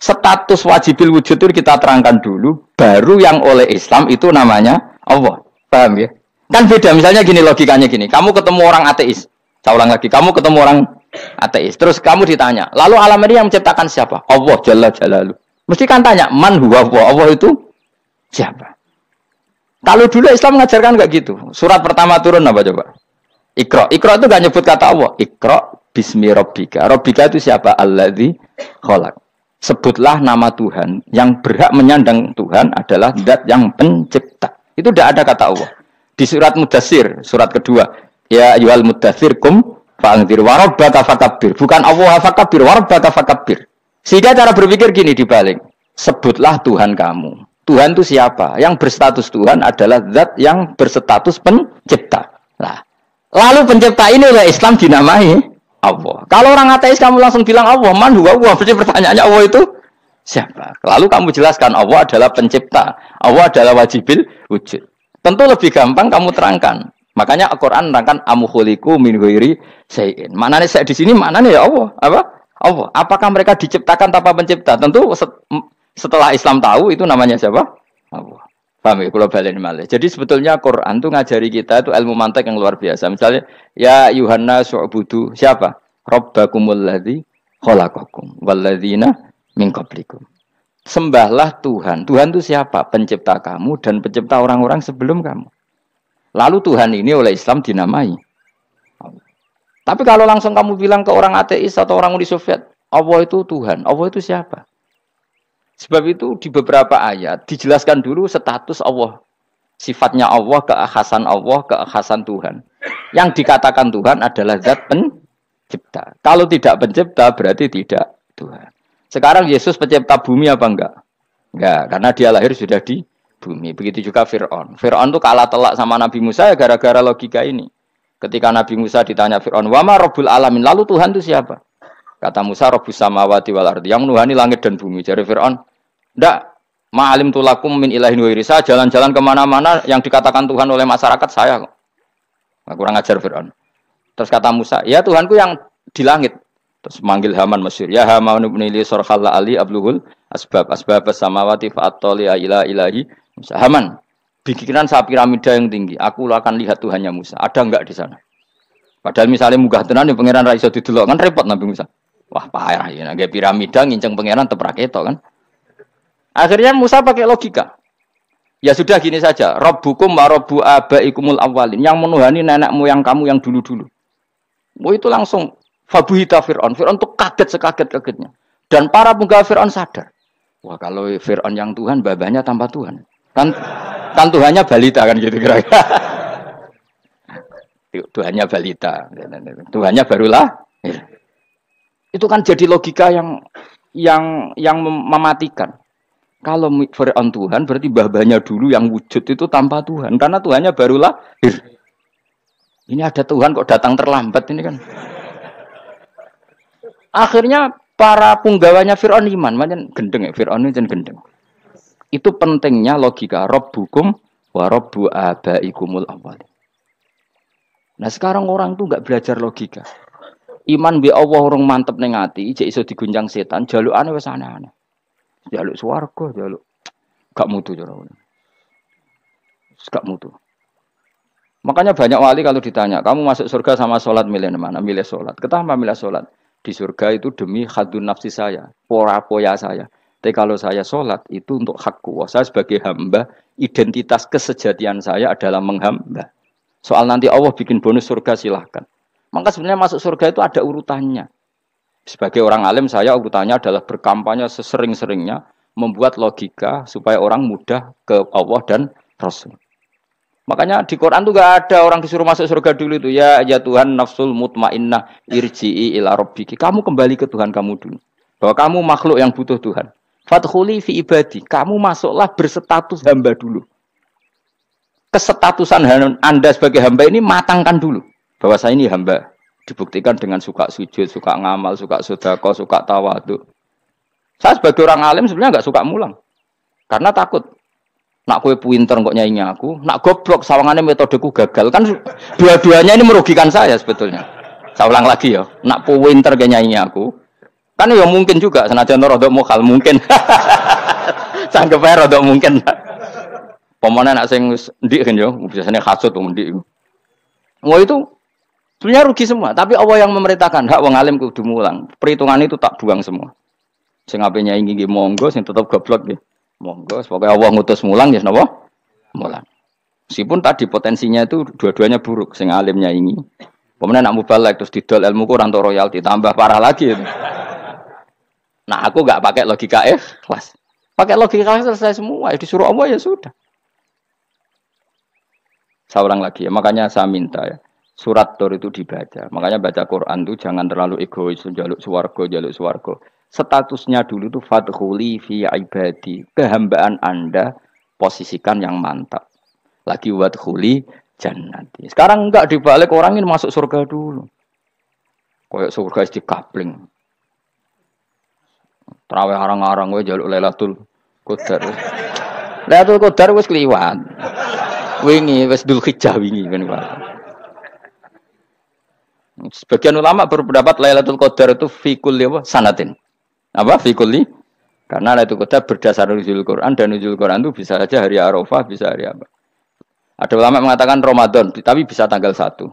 Status wajibil wujud itu kita terangkan dulu, baru yang oleh Islam itu namanya Allah. Paham ya? Kan beda, misalnya gini logikanya gini, kamu ketemu orang ateis, saya ulang lagi, kamu ketemu orang ateis. Terus kamu ditanya, lalu alam ini yang menciptakan siapa? Allah Jalla Jalalu. Mesti kan tanya, man huwa Allah? Allah itu siapa? Kalau dulu Islam mengajarkan gak gitu. Surat pertama turun apa coba? Ikro. Ikro itu gak nyebut kata Allah. Ikro bismi robika. Robika itu siapa? Alladzi kholak. Sebutlah nama Tuhan. Yang berhak menyandang Tuhan adalah zat yang pencipta. Itu tidak ada kata Allah. Di surat Mudasir, surat kedua. Ya yual mudasir kum Fa'angdir warabbata fakabir. Bukan Allah fakabir, warabbata fakabir. Sehingga cara berpikir gini dibalik. Sebutlah Tuhan kamu. Tuhan itu siapa? Yang berstatus Tuhan adalah zat yang berstatus pencipta. Nah, lalu pencipta ini oleh Islam dinamai Allah. Kalau orang ateis kamu langsung bilang Allah, man huwa Allah. Berarti pertanyaannya Allah itu siapa? Lalu kamu jelaskan Allah adalah pencipta. Allah adalah wajibil wujud. Tentu lebih gampang kamu terangkan. Makanya Al-Qur'an nerangkan amuhuliku min ghairi syai'in. Maknanya saya di sini maknanya ya Allah, apa? Allah. Apakah mereka diciptakan tanpa pencipta? Tentu setelah Islam tahu itu namanya siapa? Allah. Paham ya, kalau balen Jadi sebetulnya Quran tuh ngajari kita itu ilmu mantek yang luar biasa. Misalnya, ya Yuhanna su'budu siapa? Rabbakumul ladzi khalaqakum walladzina min qablikum. Sembahlah Tuhan. Tuhan itu siapa? Pencipta kamu dan pencipta orang-orang sebelum kamu. Lalu Tuhan ini oleh Islam dinamai. Tapi kalau langsung kamu bilang ke orang ateis atau orang Uni Soviet, Allah itu Tuhan, Allah itu siapa? Sebab itu di beberapa ayat dijelaskan dulu status Allah. Sifatnya Allah, keakhasan Allah, keakhasan Tuhan. Yang dikatakan Tuhan adalah zat pencipta. Kalau tidak pencipta berarti tidak Tuhan. Sekarang Yesus pencipta bumi apa enggak? Enggak, karena dia lahir sudah di bumi. Begitu juga Fir'aun. Fir'aun tuh kalah telak sama Nabi Musa ya gara-gara logika ini. Ketika Nabi Musa ditanya Fir'aun, wama robul alamin, lalu Tuhan itu siapa? Kata Musa, robus samawati wal ardi, yang nuhani langit dan bumi. Jadi Fir'aun, ndak ma'alim tulakum min ilahin wirisa, jalan-jalan kemana-mana yang dikatakan Tuhan oleh masyarakat saya kok. Nah, kurang ajar Fir'aun. Terus kata Musa, ya Tuhanku yang di langit. Terus manggil Haman Mesir, ya Haman ibn Ili sorkhalla ali abluhul asbab, asbab samawati fa'attoli ila ilahi Haman, bikinan sapi piramida yang tinggi. Aku akan lihat Tuhannya Musa. Ada enggak di sana? Padahal misalnya mugah tenan di pangeran Raisa didelok kan repot Nabi Musa. Wah, payah ya nggak nah, piramida nginceng pangeran itu kan. Akhirnya Musa pakai logika. Ya sudah gini saja, Rabbukum wa Rabbu abaikumul awalin, yang menuhani nenek moyang kamu yang dulu-dulu. Mau itu langsung fabuhita Fir'aun. Fir'aun tuh kaget sekaget-kagetnya. Dan para penggawa Fir'aun sadar. Wah kalau Fir'aun yang Tuhan, babanya tanpa Tuhan. Kan kan Tuhannya balita kan gitu kira-kira. Tuhannya balita, Tuhannya barulah. Ya. Itu kan jadi logika yang yang yang mematikan. Kalau Fir'aun Tuhan berarti babanya dulu yang wujud itu tanpa Tuhan karena Tuhannya barulah. Ini ada Tuhan kok datang terlambat ini kan. Akhirnya para punggawanya Fir'aun iman, gendeng ya Fir'aun itu gendeng. Itu pentingnya logika Rabbukum wa robbu abaikumul awal. Nah sekarang orang tuh nggak belajar logika. Iman bi Allah orang mantep neng ati, jadi iso digunjang setan, jaluk aneh wes aneh aneh. Jaluk suwargo, jaluk gak mutu jorong. Gak mutu. Makanya banyak wali kalau ditanya, kamu masuk surga sama sholat milih mana? Milih sholat. Ketama milih sholat. Di surga itu demi khadun nafsi saya, pora poya saya. Tapi kalau saya sholat itu untuk hakku. Saya sebagai hamba, identitas kesejatian saya adalah menghamba. Soal nanti Allah bikin bonus surga silahkan. Maka sebenarnya masuk surga itu ada urutannya. Sebagai orang alim saya urutannya adalah berkampanye sesering-seringnya membuat logika supaya orang mudah ke Allah dan Rasul. Makanya di Quran tuh gak ada orang disuruh masuk surga dulu itu ya ya Tuhan nafsul mutmainnah irji'i ila rabbiki. Kamu kembali ke Tuhan kamu dulu. Bahwa kamu makhluk yang butuh Tuhan. Fatkhuli fi ibadi. Kamu masuklah berstatus hamba dulu. Kesetatusan Anda sebagai hamba ini matangkan dulu. Bahwa saya ini hamba. Dibuktikan dengan suka sujud, suka ngamal, suka sodako, suka tawadu. Saya sebagai orang alim sebenarnya nggak suka mulang. Karena takut. Nak kue puinter kok nyanyi aku. Nak goblok sawangannya metodeku gagal. Kan dua-duanya ini merugikan saya sebetulnya. Saya ulang lagi ya. Nak puinter kayak nyanyi aku. Kan ya mungkin juga senajan rodok mokal mungkin. Sanggup ae rodok mungkin. Pemana nak sing ndik kan yo, ya, biasanya kasut wong ndik. Wah itu sebenarnya rugi semua, tapi Allah yang memerintahkan hak wong alim kudu mulang. Perhitungan itu tak buang semua. Sing ape nyanyi nggih monggo sing tetap goblok nggih. Monggo sebagai Allah ngutus mulang ya yes, napa? Mulang. Meskipun tadi potensinya itu dua-duanya buruk, sing alimnya ini. Pemenang nak mubalek terus didol ilmu kurang royalti tambah parah lagi Nah aku nggak pakai logika F, ikhlas. Pakai logika F selesai semua. Ya disuruh Allah ya sudah. Saya ulang lagi ya. Makanya saya minta ya. Surat Tur itu dibaca. Makanya baca Quran tuh jangan terlalu egois. Jaluk suwargo, jaluk suwargo. Statusnya dulu itu fadhuli fi ibadi. Kehambaan Anda posisikan yang mantap. Lagi wadhuli nanti, Sekarang enggak dibalik orang ini masuk surga dulu. Kayak surga di kapling. Terawih harang-harang gue jaluk Lailatul Qadar. Lailatul Qadar wis kliwat. Wingi wis Dzulhijjah wingi kan Sebagian ulama berpendapat Lailatul Qadar itu fikul apa? sanatin. Apa fikuli? Karena Lailatul Qadar berdasar nuzul Quran dan nuzul Quran itu bisa saja hari Arafah, bisa hari apa. Ada ulama mengatakan Ramadan, tapi bisa tanggal satu.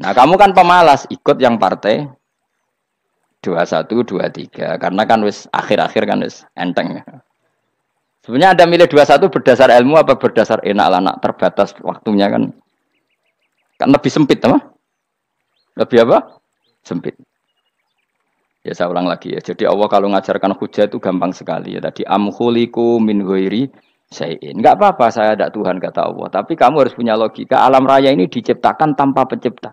Nah, kamu kan pemalas, ikut yang partai, dua satu dua tiga karena kan wis akhir-akhir kan wis enteng sebenarnya ada milih dua satu berdasar ilmu apa berdasar enak anak terbatas waktunya kan kan lebih sempit teman lebih apa sempit Ya saya ulang lagi ya. Jadi Allah kalau ngajarkan hujah itu gampang sekali ya. Tadi amkhuliku min ghairi sayin. Enggak apa-apa saya ada Tuhan kata Allah, tapi kamu harus punya logika alam raya ini diciptakan tanpa pencipta.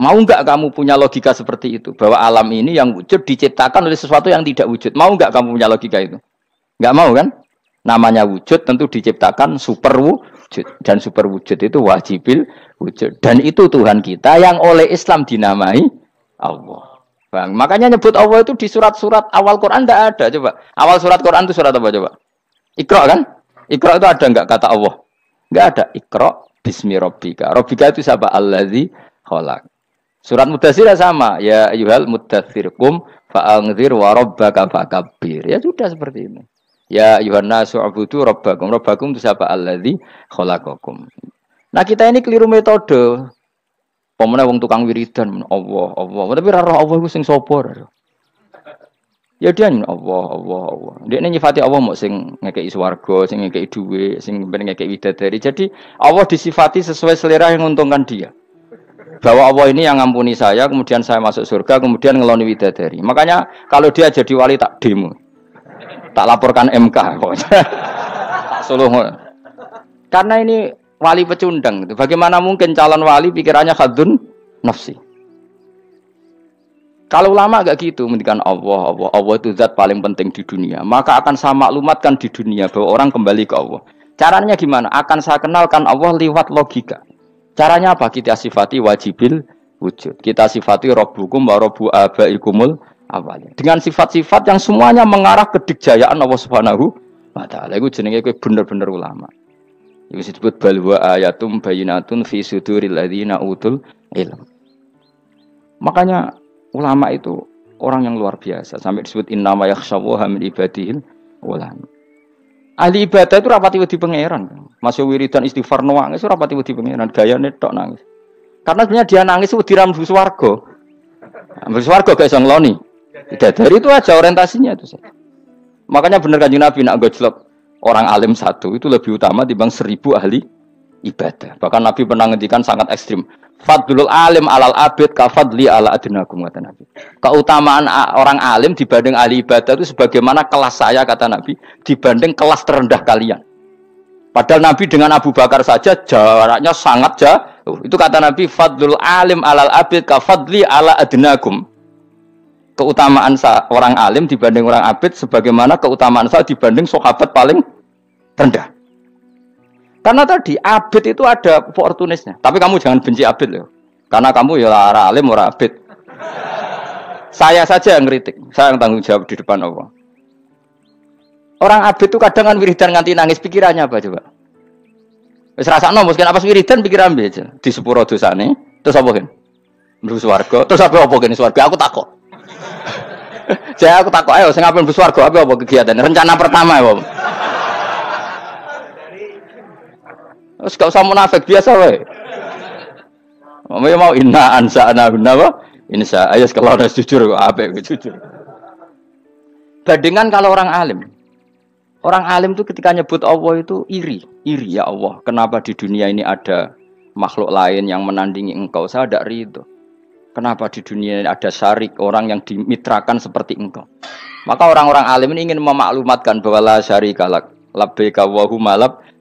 Mau nggak kamu punya logika seperti itu bahwa alam ini yang wujud diciptakan oleh sesuatu yang tidak wujud? Mau nggak kamu punya logika itu? Nggak mau kan? Namanya wujud tentu diciptakan super wujud dan super wujud itu wajibil wujud dan itu Tuhan kita yang oleh Islam dinamai Allah. Bang, makanya nyebut Allah itu di surat-surat awal Quran tidak ada coba. Awal surat Quran itu surat apa coba? Ikra kan? Ikra itu ada nggak kata Allah? Nggak ada. Ikra Bismi Robbika. Robbika itu siapa? Allah di kholak. Surat Mudathir ya sama, ya ayuhal mudathirkum fa'angzir wa rabbaka fa'kabir. Ya sudah seperti ini. Ya Yohana su'abudu rabbakum. Rabbakum itu siapa? Alladzi khalaqakum. Nah kita ini keliru metode. Pemenang wong tukang wiridan, Allah, Allah. Tapi raro Allah itu sing sopor. Ya dia Allah, Allah, Allah. Dia ini nyifati Allah mau sing ngekei swarga, sing ngekei duwe, sing ngekei widadari. Jadi Allah disifati sesuai selera yang menguntungkan dia bahwa Allah ini yang ngampuni saya, kemudian saya masuk surga, kemudian ngeloni widadari. Makanya kalau dia jadi wali tak demo. Tak laporkan MK pokoknya. tak suluh. Karena ini wali pecundang. Bagaimana mungkin calon wali pikirannya khadun nafsi? Kalau lama gak gitu, mendingan Allah, Allah, Allah itu zat paling penting di dunia. Maka akan saya maklumatkan di dunia bahwa orang kembali ke Allah. Caranya gimana? Akan saya kenalkan Allah lewat logika. Caranya apa? Kita sifati wajibil wujud. Kita sifati robbukum wa robbu abaikumul awalnya. Dengan sifat-sifat yang semuanya mengarah ke dikjayaan Allah Subhanahu wa taala. Iku jenenge kowe bener-bener ulama. Iku disebut balwa ayatum bayyinatun fi suduril ladzina utul ilm. Makanya ulama itu orang yang luar biasa sampai disebut innama yakhsyawaha min ibadihil ulama. Ahli ibadah itu rapat rapati wedi pangeran. Masih wiridan istighfar nangis rapati wedi pangeran, gaya netok nangis. Karena sebenarnya dia nangis wedi rambu Wargo, Rambu nah, Wargo kayak yang loni Tidak dari itu aja orientasinya itu saja. Makanya benar kan Nabi nak gojlok orang alim satu itu lebih utama dibanding seribu ahli ibadah. Bahkan Nabi pernah ngendikan sangat ekstrim. Fadlul alim alal abid ka fadli ala adinakum kata Nabi. Keutamaan orang alim dibanding ahli ibadah itu sebagaimana kelas saya kata Nabi dibanding kelas terendah kalian. Padahal Nabi dengan Abu Bakar saja jaraknya sangat jauh. Itu kata Nabi fadlul alim alal abid ka fadli ala adinakum. Keutamaan orang alim dibanding orang abid sebagaimana keutamaan saya dibanding sahabat paling rendah. Karena tadi abid itu ada oportunisnya. Tapi kamu jangan benci abid loh. Karena kamu ya lara alim ora abid. Saya saja yang kritik. Saya yang tanggung jawab di depan Allah. Orang abid itu kadang kan wiridan nganti nangis pikirannya apa coba? Wis rasakno mungkin apa wiridan pikiran aja. Di sepuro dosane, terus apa kan? Mlebu swarga, terus apa apa kene swarga? Aku takut. Saya aku takut ayo sing apa mlebu swarga apa apa kegiatan? Rencana pertama ya, Bapak. Terus gak usah munafik biasa wae. Mau mau inna ansa ana apa? Insya ayo kalau harus jujur apa jujur. Bandingan kalau orang alim. Orang alim itu ketika nyebut Allah itu iri, iri ya Allah. Kenapa di dunia ini ada makhluk lain yang menandingi engkau? Saya tidak itu, Kenapa di dunia ini ada syarik orang yang dimitrakan seperti engkau? Maka orang-orang alim ini ingin memaklumatkan bahwa la syarikalak labbaika wa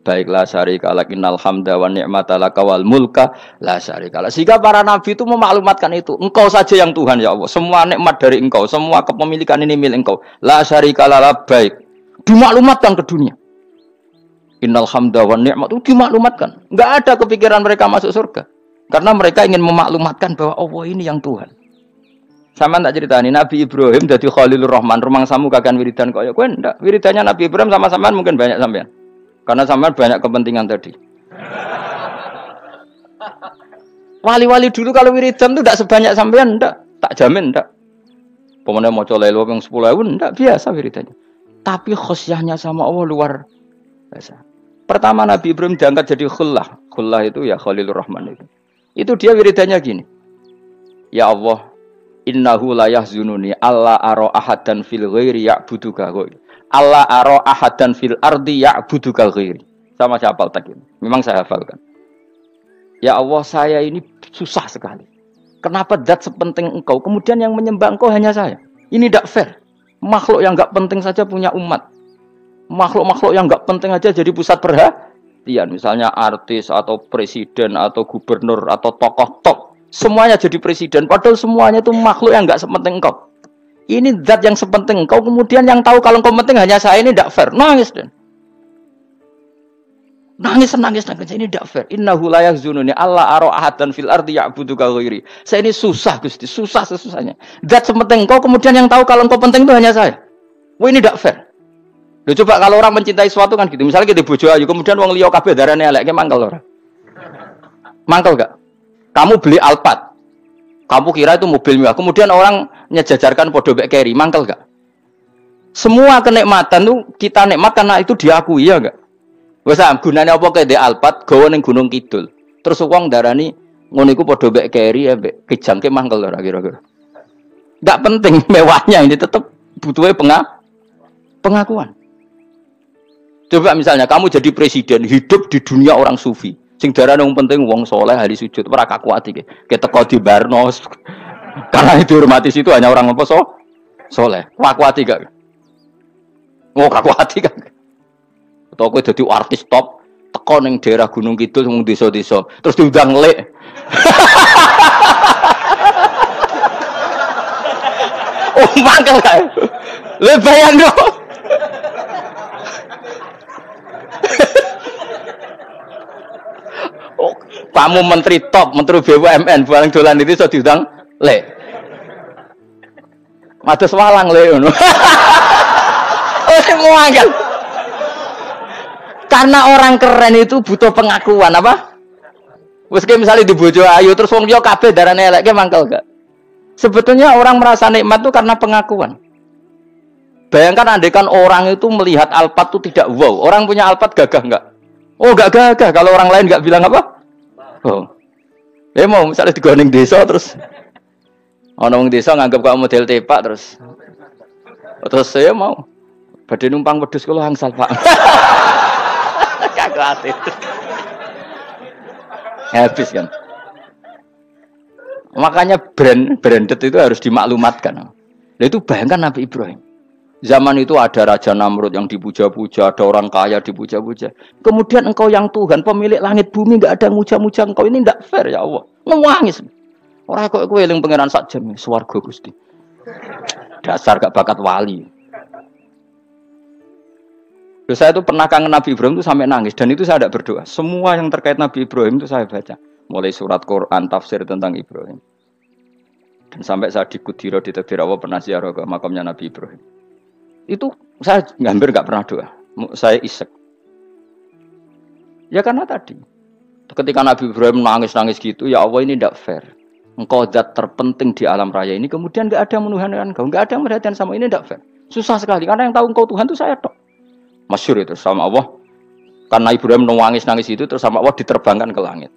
baik la syarika lak innal hamda wa ni'mata mulka la syarika Sehingga para nabi itu memaklumatkan itu. Engkau saja yang Tuhan ya Allah. Semua nikmat dari engkau, semua kepemilikan ini milik engkau. La syarika la baik. Dimaklumatkan ke dunia. Innal hamda wa ni'mat itu dimaklumatkan. Enggak ada kepikiran mereka masuk surga. Karena mereka ingin memaklumatkan bahwa Allah oh, ini yang Tuhan. Sama tak cerita ini Nabi Ibrahim jadi Khalilur Rahman, rumang samu kakan wiridan ya kowe ndak. Wiridannya Nabi Ibrahim sama-sama mungkin banyak sampean. Karena sama banyak kepentingan tadi. Wali-wali dulu kalau wiridan itu tidak sebanyak sampean, ndak. Tak jamin ndak. Pemenang mau coba lewat yang sepuluh tahun, ndak biasa wiridannya. Tapi khusyahnya sama Allah luar biasa. Pertama Nabi Ibrahim diangkat jadi khullah. Khullah itu ya Khalilur Rahman itu. Itu dia wiridannya gini. Ya Allah, innahu la yahzununi alla ara ahadan fil ghairi ya'buduka. Allah aro ahad dan fil ardi ya'budu ghairi. Sama saya hafal tak ini. Memang saya hafalkan. Ya Allah, saya ini susah sekali. Kenapa dat sepenting engkau? Kemudian yang menyembah engkau hanya saya. Ini tidak fair. Makhluk yang nggak penting saja punya umat. Makhluk-makhluk yang nggak penting aja jadi pusat perhatian. Misalnya artis atau presiden atau gubernur atau tokoh top. Semuanya jadi presiden. Padahal semuanya itu makhluk yang nggak sepenting engkau. Ini zat yang sepenting. Kau kemudian yang tahu kalau kau penting hanya saya ini tidak fair. Nangis dan nangis nangis nangis ini tidak fair. Inna hulayak zununi Allah aro ahad dan fil ardi butuh ghairi. Saya ini susah gusti, susah sesusahnya. Zat sepenting. Kau kemudian yang tahu kalau kau penting itu hanya saya. Wah ini tidak fair. Lu coba kalau orang mencintai sesuatu kan gitu. Misalnya kita gitu, bujau ayu, kemudian uang liok kabeh darane elek, mangkel orang. Mangkel gak? Kamu beli alpat. Kamu kira itu mobil mewah. Kemudian orang nyejajarkan podo bek carry, mangkel gak? Semua kenikmatan tuh kita nikmat karena itu diakui ya gak? Wes ah, gunanya apa ke Alpat gawa ning Gunung Kidul. Terus wong darani ngono iku podo bek carry ya bek kejangke mangkel ora kira-kira. gak penting mewahnya ini tetap butuhnya pengak pengakuan. Coba misalnya kamu jadi presiden hidup di dunia orang sufi Sing darane wong penting wong soleh hari sujud ora kakuat iki. Kita teko di Barno. Karena itu hormatis situ hanya orang apa so? Soleh. Kakuat gak? Oh kakuat gak? Atau kowe dadi artis top teko ning daerah Gunung Kidul wong desa-desa terus diundang lek. Oh mangkel kae. lebayan bayang dong. Oh, kamu menteri top, menteri BUMN, paling dolan itu so diundang le. Matus walang le ngono. oh mau kan? Karena orang keren itu butuh pengakuan apa? Wes misalnya di bojo ayu terus wong yo kabeh darane elek ke mangkel gak? Sebetulnya orang merasa nikmat itu karena pengakuan. Bayangkan andaikan orang itu melihat alpat itu tidak wow. Orang punya alpat gagah enggak? Oh gak gagah kalau orang lain gak bilang apa? Nah. Oh. Ya mau misalnya digoning desa terus orang desa nganggap kamu model tepak terus. Oh, terus saya mau badai numpang pedus kalau angsal, Pak. Kagak ati. Habis kan. Makanya brand branded itu harus dimaklumatkan. Nah, itu bayangkan Nabi Ibrahim. Zaman itu ada Raja Namrud yang dipuja-puja, ada orang kaya dipuja-puja. Kemudian engkau yang Tuhan, pemilik langit bumi, nggak ada yang muja-muja engkau ini tidak fair ya Allah. Ngewangis. Orang kok kue yang pangeran sak jam, suarga gusti. Dasar gak bakat wali. Loh, saya itu pernah kangen Nabi Ibrahim itu sampai nangis dan itu saya tidak berdoa. Semua yang terkait Nabi Ibrahim itu saya baca, mulai surat Quran, tafsir tentang Ibrahim. Dan sampai saya di di Tebirawa pernah ziarah ke makamnya Nabi Ibrahim. Itu saya hampir nggak pernah doa. Saya isek. Ya karena tadi ketika Nabi Ibrahim nangis-nangis gitu, ya Allah ini tidak fair. Engkau zat terpenting di alam raya ini, kemudian nggak ada menuhankan engkau, nggak ada yang perhatian sama ini tidak fair. Susah sekali karena yang tahu engkau Tuhan itu saya toh, Masyur itu sama Allah. Karena Ibrahim nangis-nangis itu terus sama Allah diterbangkan ke langit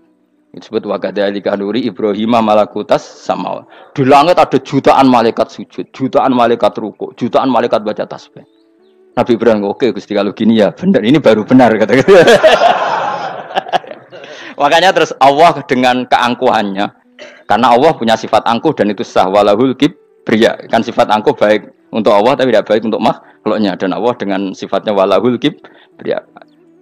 disebut wakadali kanuri Ibrahim malakutas sama di langit ada jutaan malaikat sujud jutaan malaikat ruku jutaan malaikat baca tasbih Nabi Ibrahim oke okay, Gusti kalau gini ya benar ini baru benar kata gitu. makanya terus Allah dengan keangkuhannya karena Allah punya sifat angkuh dan itu sah walahul kibriya kan sifat angkuh baik untuk Allah tapi tidak baik untuk makhluknya dan Allah dengan sifatnya walahul kibriya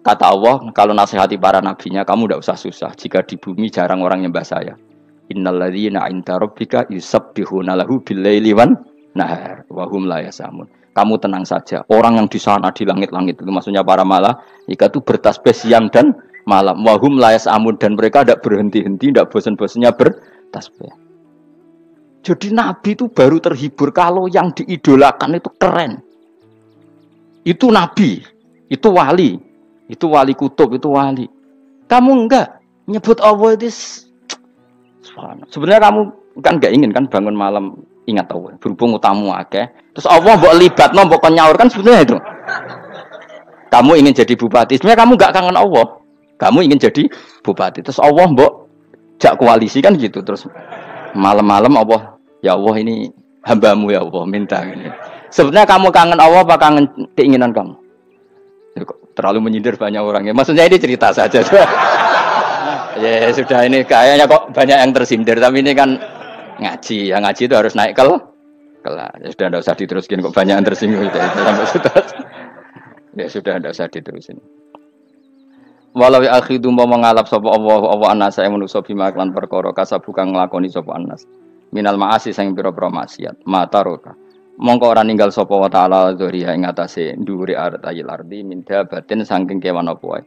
Kata Allah, kalau nasihati para nabinya, kamu tidak usah susah. Jika di bumi jarang orang nyembah saya. Innalladzina inda rabbika yusabbihuna lahu billaili wan nahar wahum la yasamun. Kamu tenang saja. Orang yang di sana di langit-langit itu maksudnya para jika itu bertasbih siang dan malam. Wahum la yasamun dan mereka tidak berhenti-henti, tidak bosan-bosannya bertasbih. Jadi Nabi itu baru terhibur kalau yang diidolakan itu keren. Itu Nabi, itu wali, itu wali kutub, itu wali. Kamu enggak nyebut Allah itu Sebenarnya kamu kan enggak ingin kan bangun malam ingat Allah, berhubung utamu akeh. Terus Allah mau libat, mbok nyaur kan sebenarnya itu. Kamu ingin jadi bupati, sebenarnya kamu enggak kangen Allah. Kamu ingin jadi bupati. Terus Allah mbok jak koalisi kan gitu. Terus malam-malam Allah, ya Allah ini hambamu ya Allah minta ini. Sebenarnya kamu kangen Allah apa kangen keinginan kamu? terlalu menyindir banyak orang ya. Maksudnya ini cerita saja. ya sudah ini kayaknya kok banyak yang tersindir tapi ini kan ngaji yang ngaji itu harus naik kel kelas ya sudah tidak usah diteruskan kok banyak yang tersinggung ya, sampai ya sudah tidak usah diteruskan. walau ya akhidu mau mengalap sopo Allah Allah anas saya menurut bima maklan perkoro kasabuka ngelakoni sopo anas minal maasi yang biro promasiat. maksiat roka mongko orang ninggal sopo wa taala dzuriya ing atase dhuwure arat ayil ardi minta batin saking kewan apa wae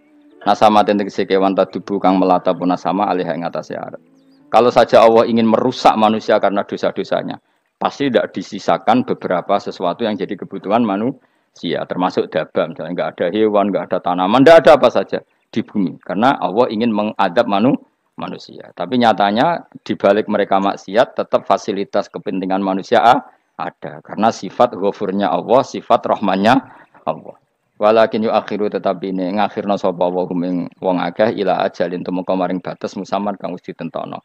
nasama si kewan tadubu kang melata punasama alih ing atase arat kalau saja Allah ingin merusak manusia karena dosa-dosanya pasti tidak disisakan beberapa sesuatu yang jadi kebutuhan manusia termasuk dabam, misalnya nggak ada hewan nggak ada tanaman nggak ada apa saja di bumi karena Allah ingin mengadab manu, manusia. Tapi nyatanya di balik mereka maksiat tetap fasilitas kepentingan manusia ah, ada karena sifat ghafurnya Allah, sifat rahmanya Allah. Walakin yu akhiru tetapi ini ngakhirna sapa wa huming wong akeh ila ajalin tumeka maring batas musamman kang wis ditentokno.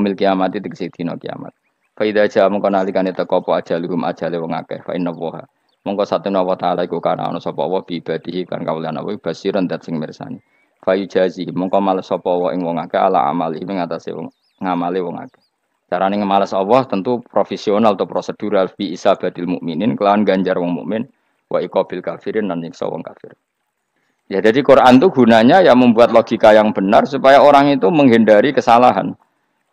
mil kiamat iki tegese kiamat. Fa idza ja mongko nalikane teko apa ajaluhum ajale wong akeh fa inna wa mongko satune wa taala iku kana ana sapa wa bi ibadihi kan kawulan wa basiran dat sing mirsani. Fa yujazi mongko males sapa wa ing wong akeh ala amali ing atase wong ngamali wong akeh. Cara ini ngemales Allah tentu profesional atau prosedural fi isabatil mukminin kelawan ganjar wong mukmin wa iqabil kafirin dan nyiksa wong kafir. Ya jadi Quran tuh gunanya ya membuat logika yang benar supaya orang itu menghindari kesalahan.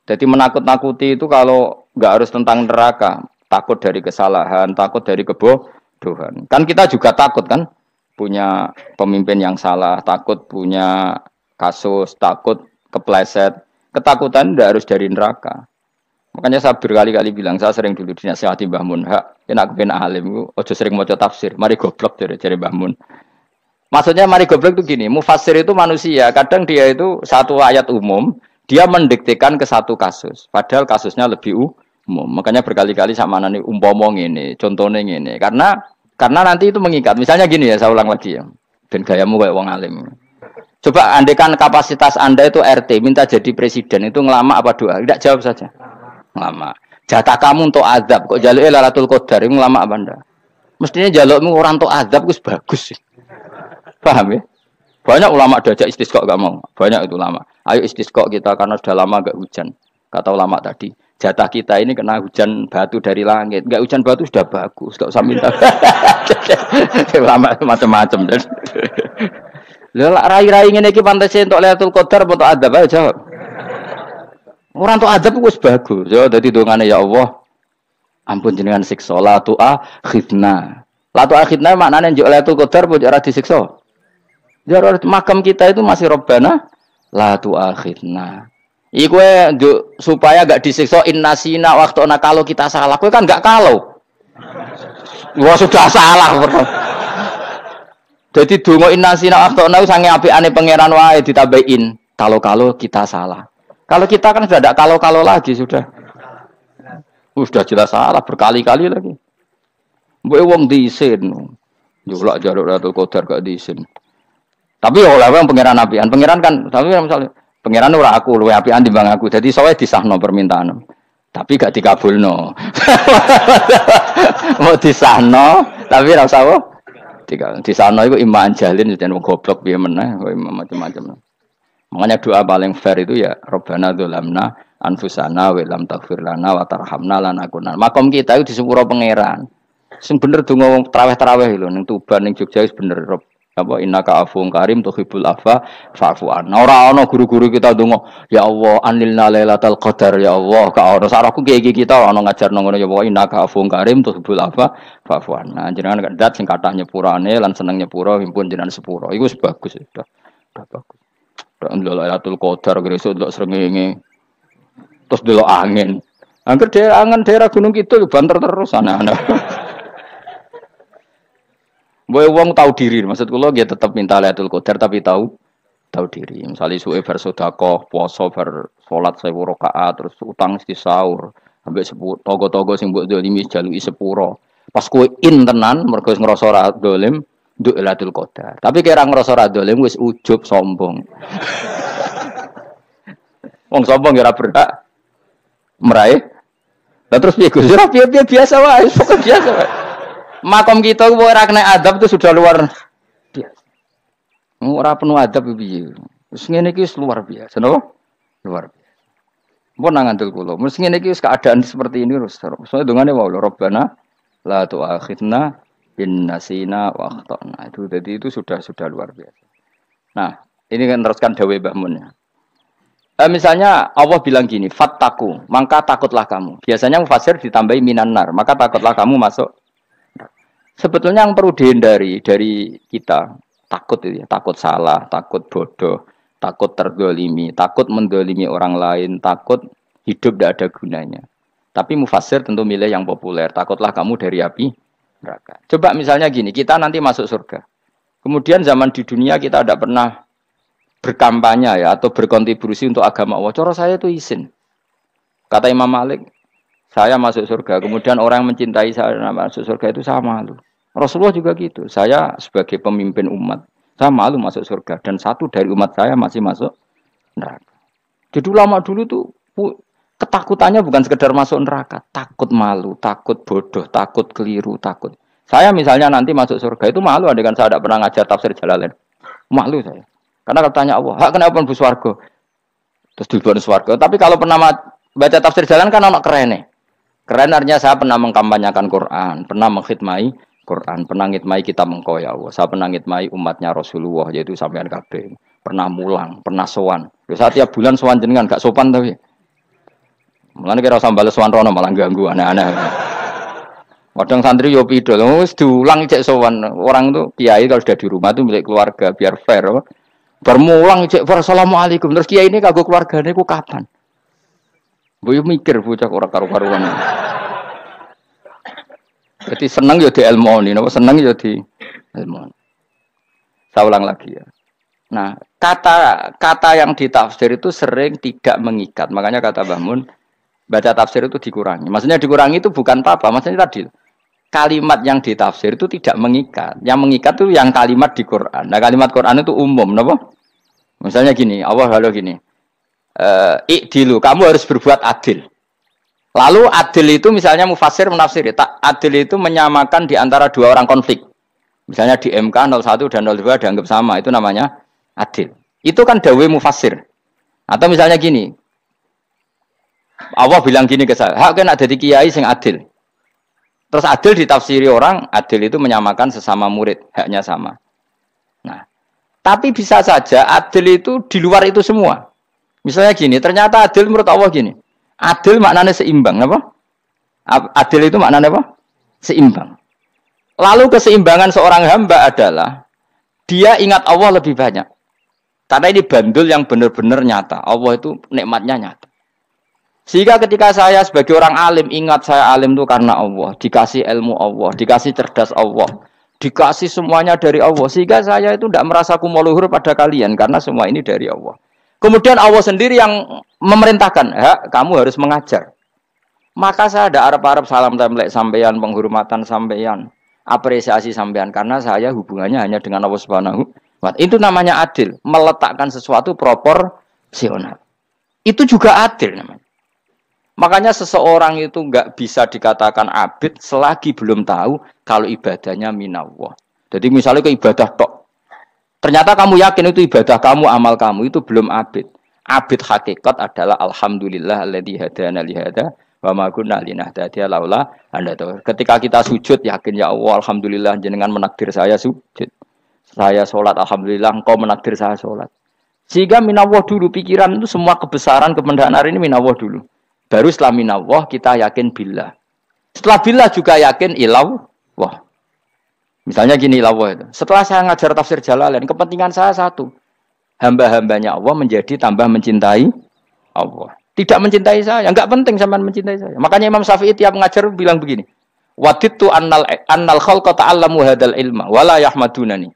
Jadi menakut-nakuti itu kalau nggak harus tentang neraka, takut dari kesalahan, takut dari kebodohan. Kan kita juga takut kan punya pemimpin yang salah, takut punya kasus, takut kepleset. Ketakutan tidak harus dari neraka. Makanya saya berkali-kali bilang, saya sering dulu dinasihati Mbah Mun, hak, enak ben alim, ojo sering mau tafsir, mari goblok dari dari Mbah Mun. Maksudnya mari goblok itu gini, mufasir itu manusia, kadang dia itu satu ayat umum, dia mendiktikan ke satu kasus, padahal kasusnya lebih umum. Makanya berkali-kali sama nani umpomong ini, contohnya ini, karena karena nanti itu mengikat. Misalnya gini ya, saya ulang lagi ya, dan gayamu kayak wong alim. Coba andekan kapasitas anda itu RT, minta jadi presiden itu ngelama apa doa? Tidak jawab saja. Lama. Jatah kamu untuk azab kok jaluk lalatul Qadar ini lama banda. Mestinya jalukmu orang untuk azab itu bagus sih. Paham ya? Banyak ulama diajak istisqa gak mau. Banyak itu lama Ayo istisqa kita karena sudah lama gak hujan. Kata ulama tadi, jatah kita ini kena hujan batu dari langit. Gak hujan batu sudah bagus, gak usah minta. ulama macam-macam. Lelak rai-rai ini pantasnya untuk Lailatul Qadar untuk adab ayo jawab. Orang tuh adab gue bagus. Ya jadi dongane ya Allah. Ampun jenengan siksa la tu khidna. La tu akhidna maknane njuk la itu qadar pojok ora disiksa. Ya makam kita itu masih robana la tu khidna. Iku e, supaya gak disiksa inasina waktu ana kalau kita salah. gue kan gak kalau. Wah sudah salah. Jadi dongo inasina waktu ana sange ane pangeran wae ditabein kalau-kalau kita salah. Kalau kita kan sudah tidak kalau-kalau lagi sudah. sudah jelas salah berkali-kali lagi. Mbok wong diisin. Jolak jaluk Ratul kodar gak diisin. Tapi ya oleh wong pangeran apian. Pangeran kan tapi kan misalnya pangeran ora aku luwe apian dibanding aku. Jadi soalnya disahno permintaan. Tapi gak dikabulno. Mau disahno tapi ra usah Tiga, oh. di sana itu imam jalin dan goblok biar meneh, macam-macam. Makanya doa paling fair itu ya Robbana dzolamna anfusana wa lam taghfir lana wa tarhamna Makom kita itu di sepuro pangeran. Sing bener donga wong traweh tarawih lho ning Tuban ning Jogja wis bener Rob. Apa innaka afuwun karim tuhibbul afa fa'fu an Ora ana guru-guru kita donga, ya Allah anilna lailatal qadar ya Allah. Ka ora sarahku kiye kita ana ngajar nang ngono ya wa innaka afuwun karim tuhibbul afa fa'fu nah Jenengan dat sing kathah nyepurane lan seneng nyepuro himpun jenengan sepuro. Iku wis bagus. Sudah bagus. Delok Lailatul Qadar gresik delok serengenge, Terus dulu angin. Angker daerah angin daerah Gunung Kidul banter terus anak-anak. Boy wong tahu diri, maksud lo dia tetap minta Lailatul Qadar tapi tahu tahu diri. Misalnya suwe bar sedekah, puasa bar solat 1000 rakaat, terus utang di sahur, ambek sepuluh togo-togo sing buat dolim jalui sepuro. Pas ku'e in tenan mergo wis dolim, Du'latul Qadar. Tapi kira ngerasa rado, wis ujub sombong. Wong sombong kira ya berhak meraih. Lah terus piye Gus? Ya ora piye-piye biasa wae, biasa wae. Makom kita ora kena adab itu sudah luar biasa. Ora penuh adab piye. Wis ngene iki wis luar biasa, no? Luar biasa. Mbok nang ngandel kula. Mesti ngene iki keadaan seperti ini terus. Soale dongane wae lho, Rabbana la tu'akhidna nasina wa akhtana. Itu jadi itu sudah sudah luar biasa. Nah, ini kan teruskan dawe bahmunnya. Eh, misalnya Allah bilang gini, fattaku, maka takutlah kamu. Biasanya mufasir ditambahi minanar, maka takutlah kamu masuk. Sebetulnya yang perlu dihindari dari kita takut itu ya, takut salah, takut bodoh, takut tergolimi, takut mendolimi orang lain, takut hidup tidak ada gunanya. Tapi mufasir tentu milih yang populer, takutlah kamu dari api neraka. Coba misalnya gini, kita nanti masuk surga. Kemudian zaman di dunia kita tidak pernah berkampanye ya atau berkontribusi untuk agama Allah. Coro saya itu izin. Kata Imam Malik, saya masuk surga. Kemudian orang yang mencintai saya masuk surga itu sama malu. Rasulullah juga gitu. Saya sebagai pemimpin umat, saya malu masuk surga. Dan satu dari umat saya masih masuk neraka. Jadi ulama dulu tuh Ketakutannya bukan sekedar masuk neraka, takut malu, takut bodoh, takut keliru, takut. Saya misalnya nanti masuk surga itu malu kan saya tidak pernah ngajar tafsir Jalalain. Malu saya. Karena kalau tanya Allah, hak kenapa pun warga? Terus di luar Tapi kalau pernah baca tafsir jalan kan anak keren nih. Keren artinya saya pernah mengkampanyakan Quran, pernah mengkhidmai Quran, pernah ngitmai kita mengkoya Allah. Saya pernah ngitmai umatnya Rasulullah yaitu sampean kabeh. Pernah mulang, pernah sowan. Saya tiap bulan sowan jenengan gak sopan tapi. Mulane kira usah bales rono malah ganggu anak-anak. Wadang santri yo pidol, oh, wis diulang cek sowan. Orang itu kiai kalau sudah di rumah itu milik keluarga biar fair. Bermulang cek fair assalamualaikum. Terus kiai ini kagok keluargane ku kapan? Boyo mikir bocah ora karu-karuan. Jadi senang ya di ilmoni, napa senang ya di ilmoni. Saya ulang lagi ya. Nah, kata kata yang ditafsir itu sering tidak mengikat. Makanya kata Bahmun, baca tafsir itu dikurangi. Maksudnya dikurangi itu bukan apa-apa. Maksudnya tadi kalimat yang ditafsir itu tidak mengikat. Yang mengikat itu yang kalimat di Quran. Nah kalimat Quran itu umum, nopo. Misalnya gini, Allah kalau gini, e, eh, dilu, kamu harus berbuat adil. Lalu adil itu misalnya mufasir menafsir, tak adil itu menyamakan di antara dua orang konflik. Misalnya di MK 01 dan 02 dianggap sama, itu namanya adil. Itu kan dawe mufasir. Atau misalnya gini, Allah bilang gini ke saya, hak kan ada di kiai sing adil. Terus adil ditafsiri orang, adil itu menyamakan sesama murid, haknya sama. Nah, tapi bisa saja adil itu di luar itu semua. Misalnya gini, ternyata adil menurut Allah gini. Adil maknanya seimbang, apa? Adil itu maknanya apa? Seimbang. Lalu keseimbangan seorang hamba adalah dia ingat Allah lebih banyak. Karena ini bandul yang benar-benar nyata. Allah itu nikmatnya nyata. Sehingga ketika saya sebagai orang alim ingat saya alim itu karena Allah, dikasih ilmu Allah, dikasih cerdas Allah, dikasih semuanya dari Allah. Sehingga saya itu tidak merasa kumuluhur pada kalian karena semua ini dari Allah. Kemudian Allah sendiri yang memerintahkan, ya, kamu harus mengajar. Maka saya ada arab-arab salam template sampeyan, penghormatan sampeyan, apresiasi sampeyan karena saya hubungannya hanya dengan Allah Subhanahu wa Itu namanya adil, meletakkan sesuatu proporsional. Itu juga adil namanya. Makanya seseorang itu nggak bisa dikatakan abid selagi belum tahu kalau ibadahnya minawah. Jadi misalnya ke ibadah tok. Ternyata kamu yakin itu ibadah kamu, amal kamu itu belum abid. Abid hakikat adalah alhamdulillah alladzi hadana li hada wa ma kunna linahtadiya laula anda tahu. Ketika kita sujud yakin ya Allah alhamdulillah jenengan menakdir saya sujud. Saya sholat alhamdulillah engkau menakdir saya sholat. Sehingga minawah dulu pikiran itu semua kebesaran kemendahan hari ini minawah dulu. Baru setelah wah kita yakin bila. Setelah bila juga yakin ilaw. Wah. Misalnya gini ilaw itu. Setelah saya ngajar tafsir Jalalain, kepentingan saya satu. Hamba-hambanya Allah menjadi tambah mencintai Allah. Tidak mencintai saya, enggak penting sama mencintai saya. Makanya Imam Syafi'i tiap ngajar bilang begini. Waditu annal annal khalqa ta'allamu hadal ilma wala yahmadunani.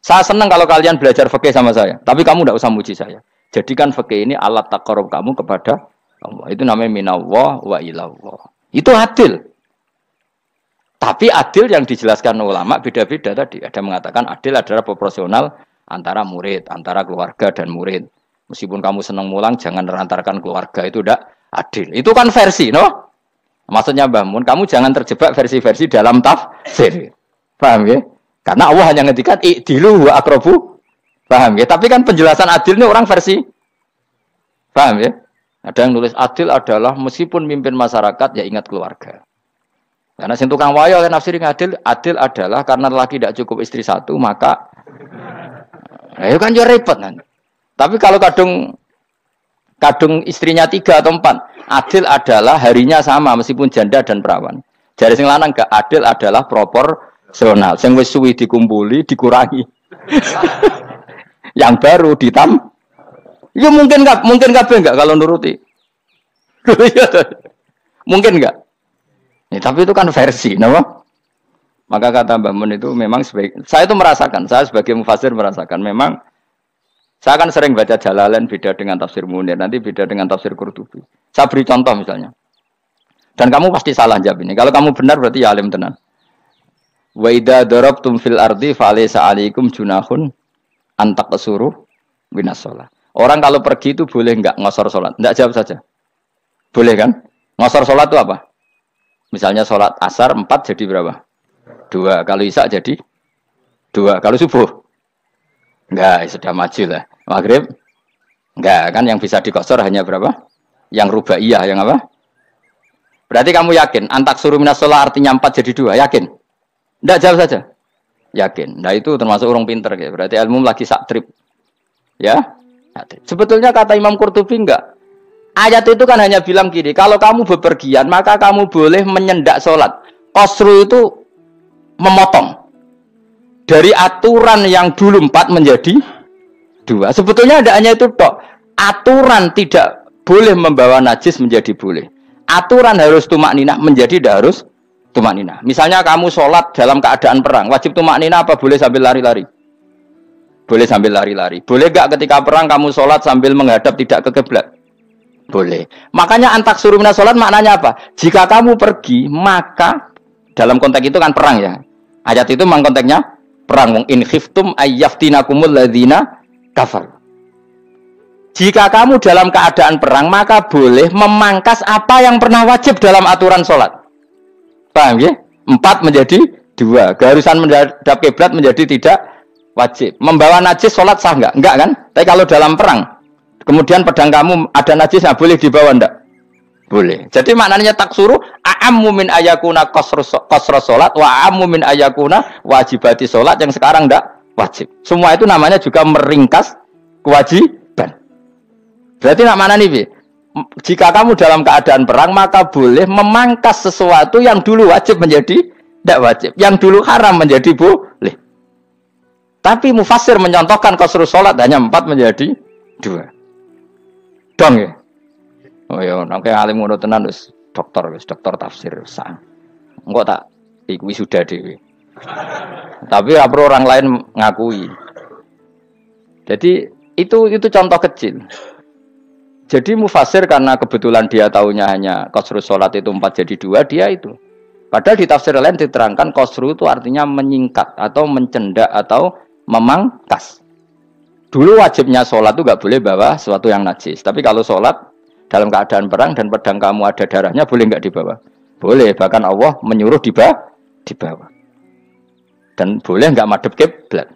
Saya senang kalau kalian belajar fakih sama saya, tapi kamu tidak usah muji saya. Jadikan fakih ini alat takarub kamu kepada Allah. Itu namanya minallah wa ilallah. Itu adil. Tapi adil yang dijelaskan ulama beda-beda tadi. Ada mengatakan adil adalah proporsional antara murid, antara keluarga dan murid. Meskipun kamu senang mulang, jangan terantarkan keluarga itu tidak adil. Itu kan versi, no? Maksudnya Mbah Mun, kamu jangan terjebak versi-versi dalam tafsir. Paham ya? Karena Allah hanya ngedikan i'dilu wa akrobu. Paham ya? Tapi kan penjelasan adil ini orang versi. Paham ya? Ada yang nulis adil adalah meskipun mimpin masyarakat ya ingat keluarga. Karena sing tukang kan yang nafsirin adil, adil adalah karena laki tidak cukup istri satu, maka ya kan juga repot kan. Tapi kalau kadung kadung istrinya tiga atau empat, adil adalah harinya sama meskipun janda dan perawan. Jadi sing lanang gak adil adalah proporsional. Sing wis suwi dikumpuli, dikurangi. Yang baru ditamp. Ya mungkin enggak, mungkin kabeh enggak kalau nuruti. Iya mungkin enggak? Ya, tapi itu kan versi, nama. Maka kata Mbak Mun itu memang sebaik. Saya itu merasakan, saya sebagai mufasir merasakan memang saya akan sering baca Jalalain beda dengan tafsir Munir, nanti beda dengan tafsir Qurtubi. Saya beri contoh misalnya. Dan kamu pasti salah jawab ini. Kalau kamu benar berarti ya alim tenan. Wa idza darabtum fil ardi fa alaikum junahun antak suruh binasola. Orang kalau pergi itu boleh nggak ngosor sholat? Nggak jawab saja. Boleh kan? Ngosor sholat itu apa? Misalnya sholat asar 4 jadi berapa? Dua. Kalau isak jadi dua. Kalau subuh? Nggak, ya sudah maju lah. Maghrib? Nggak, kan yang bisa dikosor hanya berapa? Yang rubah iya, yang apa? Berarti kamu yakin antak suruh minas sholat artinya empat jadi dua, yakin? Nggak jawab saja, yakin. Nah itu termasuk orang pinter, ya. berarti ilmu lagi sak trip, ya. Sebetulnya kata Imam Qurtubi enggak. Ayat itu kan hanya bilang gini, kalau kamu bepergian maka kamu boleh menyendak sholat. Kosru itu memotong. Dari aturan yang dulu empat menjadi dua. Sebetulnya ada hanya itu dok Aturan tidak boleh membawa najis menjadi boleh. Aturan harus tumak nina menjadi tidak harus tumak nina. Misalnya kamu sholat dalam keadaan perang, wajib tumak nina apa boleh sambil lari-lari? Boleh sambil lari-lari. Boleh gak ketika perang kamu sholat sambil menghadap tidak ke kiblat? Boleh. Makanya antak suruh minat sholat maknanya apa? Jika kamu pergi, maka dalam konteks itu kan perang ya. Ayat itu memang konteksnya perang. in khiftum ayyaftinakumul ladhina kafar. Jika kamu dalam keadaan perang, maka boleh memangkas apa yang pernah wajib dalam aturan sholat. Paham ya? Empat menjadi dua. keharusan menghadap kiblat menjadi tidak wajib. Membawa najis sholat sah nggak? Nggak kan? Tapi kalau dalam perang, kemudian pedang kamu ada najisnya boleh dibawa ndak? Boleh. Jadi maknanya tak suruh a'ammu min ayakuna kosro sholat wa min ayakuna wajibati sholat yang sekarang ndak wajib. Semua itu namanya juga meringkas kewajiban. Berarti nak mana nih? Jika kamu dalam keadaan perang maka boleh memangkas sesuatu yang dulu wajib menjadi tidak wajib, yang dulu haram menjadi bu tapi mufasir mencontohkan kosru sholat hanya empat menjadi dua. Dong ya. Oh ya, nangke alim ngono tenan wis dokter wis dokter tafsir sah. tak iku sudah Dewi. Tapi apa orang lain ngakui. Jadi itu itu contoh kecil. Jadi mufasir karena kebetulan dia tahunya hanya kosru sholat itu empat jadi dua dia itu. Padahal di tafsir lain diterangkan kosru itu artinya menyingkat atau mencendak atau memangkas. Dulu wajibnya sholat itu nggak boleh bawa sesuatu yang najis. Tapi kalau sholat dalam keadaan perang dan pedang kamu ada darahnya boleh nggak dibawa? Boleh. Bahkan Allah menyuruh dibawa. dibawa. Dan boleh nggak madep kiblat.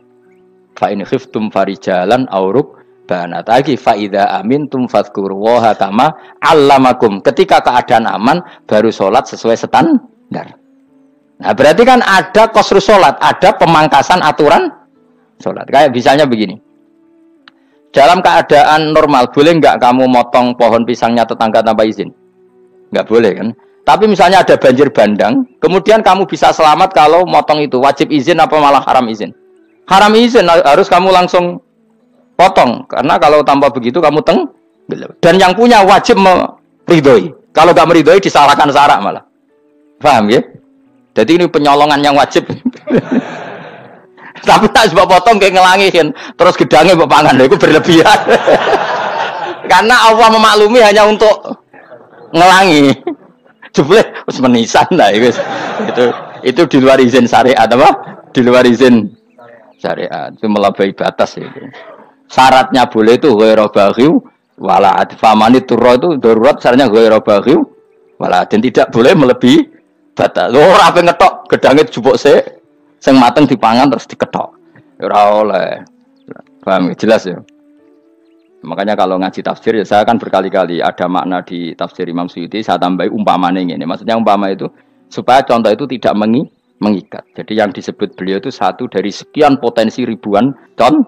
Fa in khiftum farijalan auruk banat lagi faida amin tum wahatama kama 'allamakum. Ketika keadaan aman baru sholat sesuai standar. Nah berarti kan ada kosru sholat, ada pemangkasan aturan sholat. Kayak misalnya begini. Dalam keadaan normal, boleh nggak kamu motong pohon pisangnya tetangga tanpa izin? Nggak boleh kan? Tapi misalnya ada banjir bandang, kemudian kamu bisa selamat kalau motong itu. Wajib izin apa malah haram izin? Haram izin harus kamu langsung potong. Karena kalau tanpa begitu kamu teng. Dan yang punya wajib meridoi. Kalau nggak meridoi disalahkan sarak malah. Paham ya? Jadi ini penyolongan yang wajib. Tapi tak sebab potong kayak ngelangihin. Terus gedangnya bapak pangan. Itu berlebihan. Karena Allah memaklumi hanya untuk ngelangi. Jebule harus menisan lah ya, itu. itu itu di luar izin syariat apa? Di luar izin syariat. Itu melampaui batas itu. Ya. Syaratnya boleh itu ghairu baghiu wala Famani turra itu darurat syaratnya ghairu baghiu wala dan tidak boleh melebihi batas. Ora oh, apa ngetok gedangnya jupuk sik. Sing mateng dipangan terus diketok. Ya ora oleh. Paham ya, jelas ya. Makanya kalau ngaji tafsir ya saya kan berkali-kali ada makna di tafsir Imam Suyuti saya tambahi umpamanya ini. Maksudnya umpama itu supaya contoh itu tidak mengi, mengikat. Jadi yang disebut beliau itu satu dari sekian potensi ribuan con,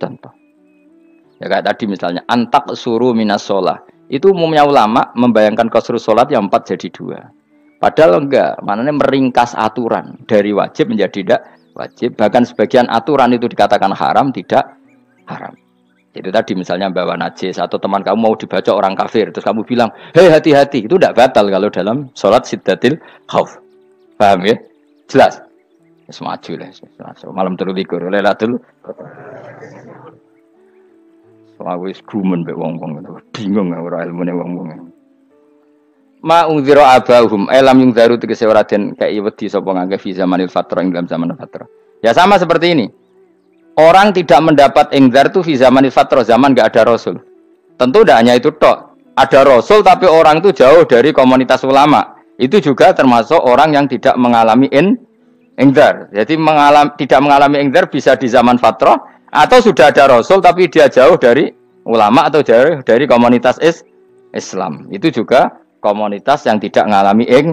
contoh. Ya kayak tadi misalnya antak suruh minas sholah. Itu umumnya ulama membayangkan kosru sholat yang empat jadi dua. Padahal enggak, maknanya meringkas aturan dari wajib menjadi tidak wajib. Bahkan sebagian aturan itu dikatakan haram, tidak haram. Jadi tadi misalnya bawa najis atau teman kamu mau dibaca orang kafir, terus kamu bilang, hei hati-hati, itu tidak batal kalau dalam sholat sidatil khauf. Paham ya? Jelas? Semaju lah. Malam terus dikur. Lelatul. Aku is gumen be wong wong bingung ora ilmune wong wong ma ungziro abahum elam eh, yung zaru tiga ora den wedi sopong angge visa zamanil fatro ing dalam zaman fatro. Ya sama seperti ini. Orang tidak mendapat engzar tuh fi zamanil fatro zaman gak ada rasul. Tentu tidak hanya itu tok. Ada rasul tapi orang itu jauh dari komunitas ulama. Itu juga termasuk orang yang tidak mengalami in engzar Jadi mengalami, tidak mengalami engzar bisa di zaman fatro atau sudah ada rasul tapi dia jauh dari ulama atau jauh dari komunitas is Islam. Itu juga komunitas yang tidak mengalami ing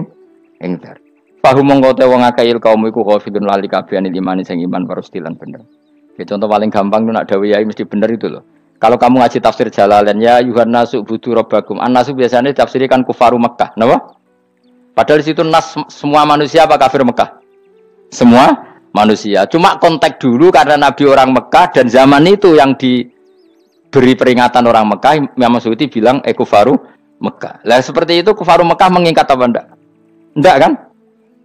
ing Bahumu Fahum mengkote wong akail kaum iku khafidun lali kabian imani sing iman dilan bener. Ya, contoh paling gampang itu nak dawe yai mesti bener itu loh. Kalau kamu ngaji tafsir Jalalain ya yuhan nasu budu robbakum. An nasu biasanya kan kufaru Mekah, kenapa? Padahal di situ nas semua manusia apa kafir Mekah? Semua manusia. Cuma kontak dulu karena Nabi orang Mekah dan zaman itu yang diberi peringatan orang Mekah, Imam Suyuti bilang ekufaru eh, Mekah. Lah seperti itu kufaru Mekah mengingkat apa ndak Ndak kan?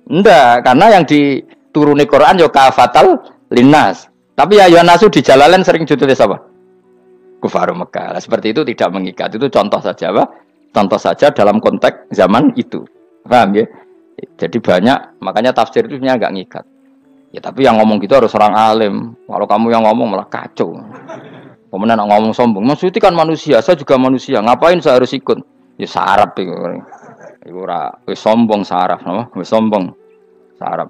Ndak, karena yang dituruni Quran yo ya kafatal linas. Tapi ya Yonasu di Jalalain sering ditulis apa? Kufaru Mekah. Lah seperti itu tidak mengikat. Itu contoh saja apa? Contoh saja dalam konteks zaman itu. Paham ya? Jadi banyak, makanya tafsir itu sebenarnya agak ngikat. Ya tapi yang ngomong gitu harus orang alim. Kalau kamu yang ngomong malah kacau. Kemudian ngomong sombong. Maksudnya kan manusia, saya juga manusia. Ngapain saya harus ikut? Ya sarap iku. Iku ora wis sombong sarap napa? Wis sombong sarap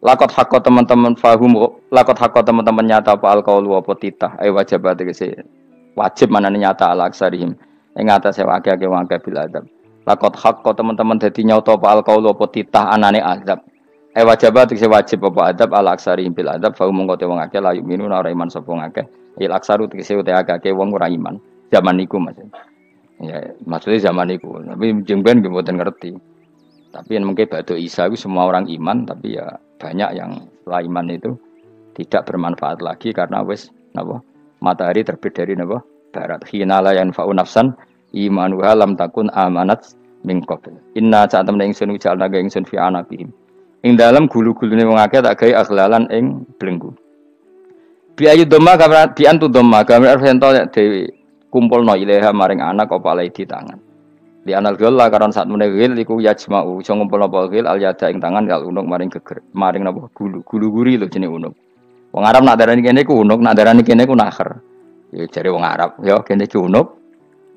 Lakot hakko teman-teman fahum lakot hakko teman-teman nyata apa alkohol apa titah ayo wajib kese wajib manane nyata ala aksarihim ing atase wakake wakake bil adab. Lakot hakko teman-teman dadi nyata apa alkohol apa titah anane adab. Eh ati kese wajib apa adab ala aksarihim bil adab fahum mung te wong akeh la minun ora iman sapa akeh il iya, aksaru tegese utek akeh wong ora iman zaman niku maksudnya Ya, maksudnya zaman itu. Tapi jengben gue ngerti. Tapi yang mungkin batu Isa itu semua orang iman, tapi ya banyak yang setelah iman itu tidak bermanfaat lagi karena wes nabo matahari terbit dari napa barat. Hinala yang fa'u nafsan iman lam takun amanat min Inna sa'atam ingsun jalna ga sun fi anaqihim. Ing dalam gulu gulu ini mengakai tak gawe akhlalan ing belenggu. biayu doma kamera kamran doma antu dhamma dewi kumpul no ilaha maring anak apa alai di tangan di anal gila karena saat menegil iku cuma ujung kumpul apa gil al yada ing tangan kal unuk maring geger maring napa gulu gulu guri lo jenis unuk wong Arab nak darani kene ku unuk nak darani kene ku nakar. ya cari wong Arab ya kene ku unuk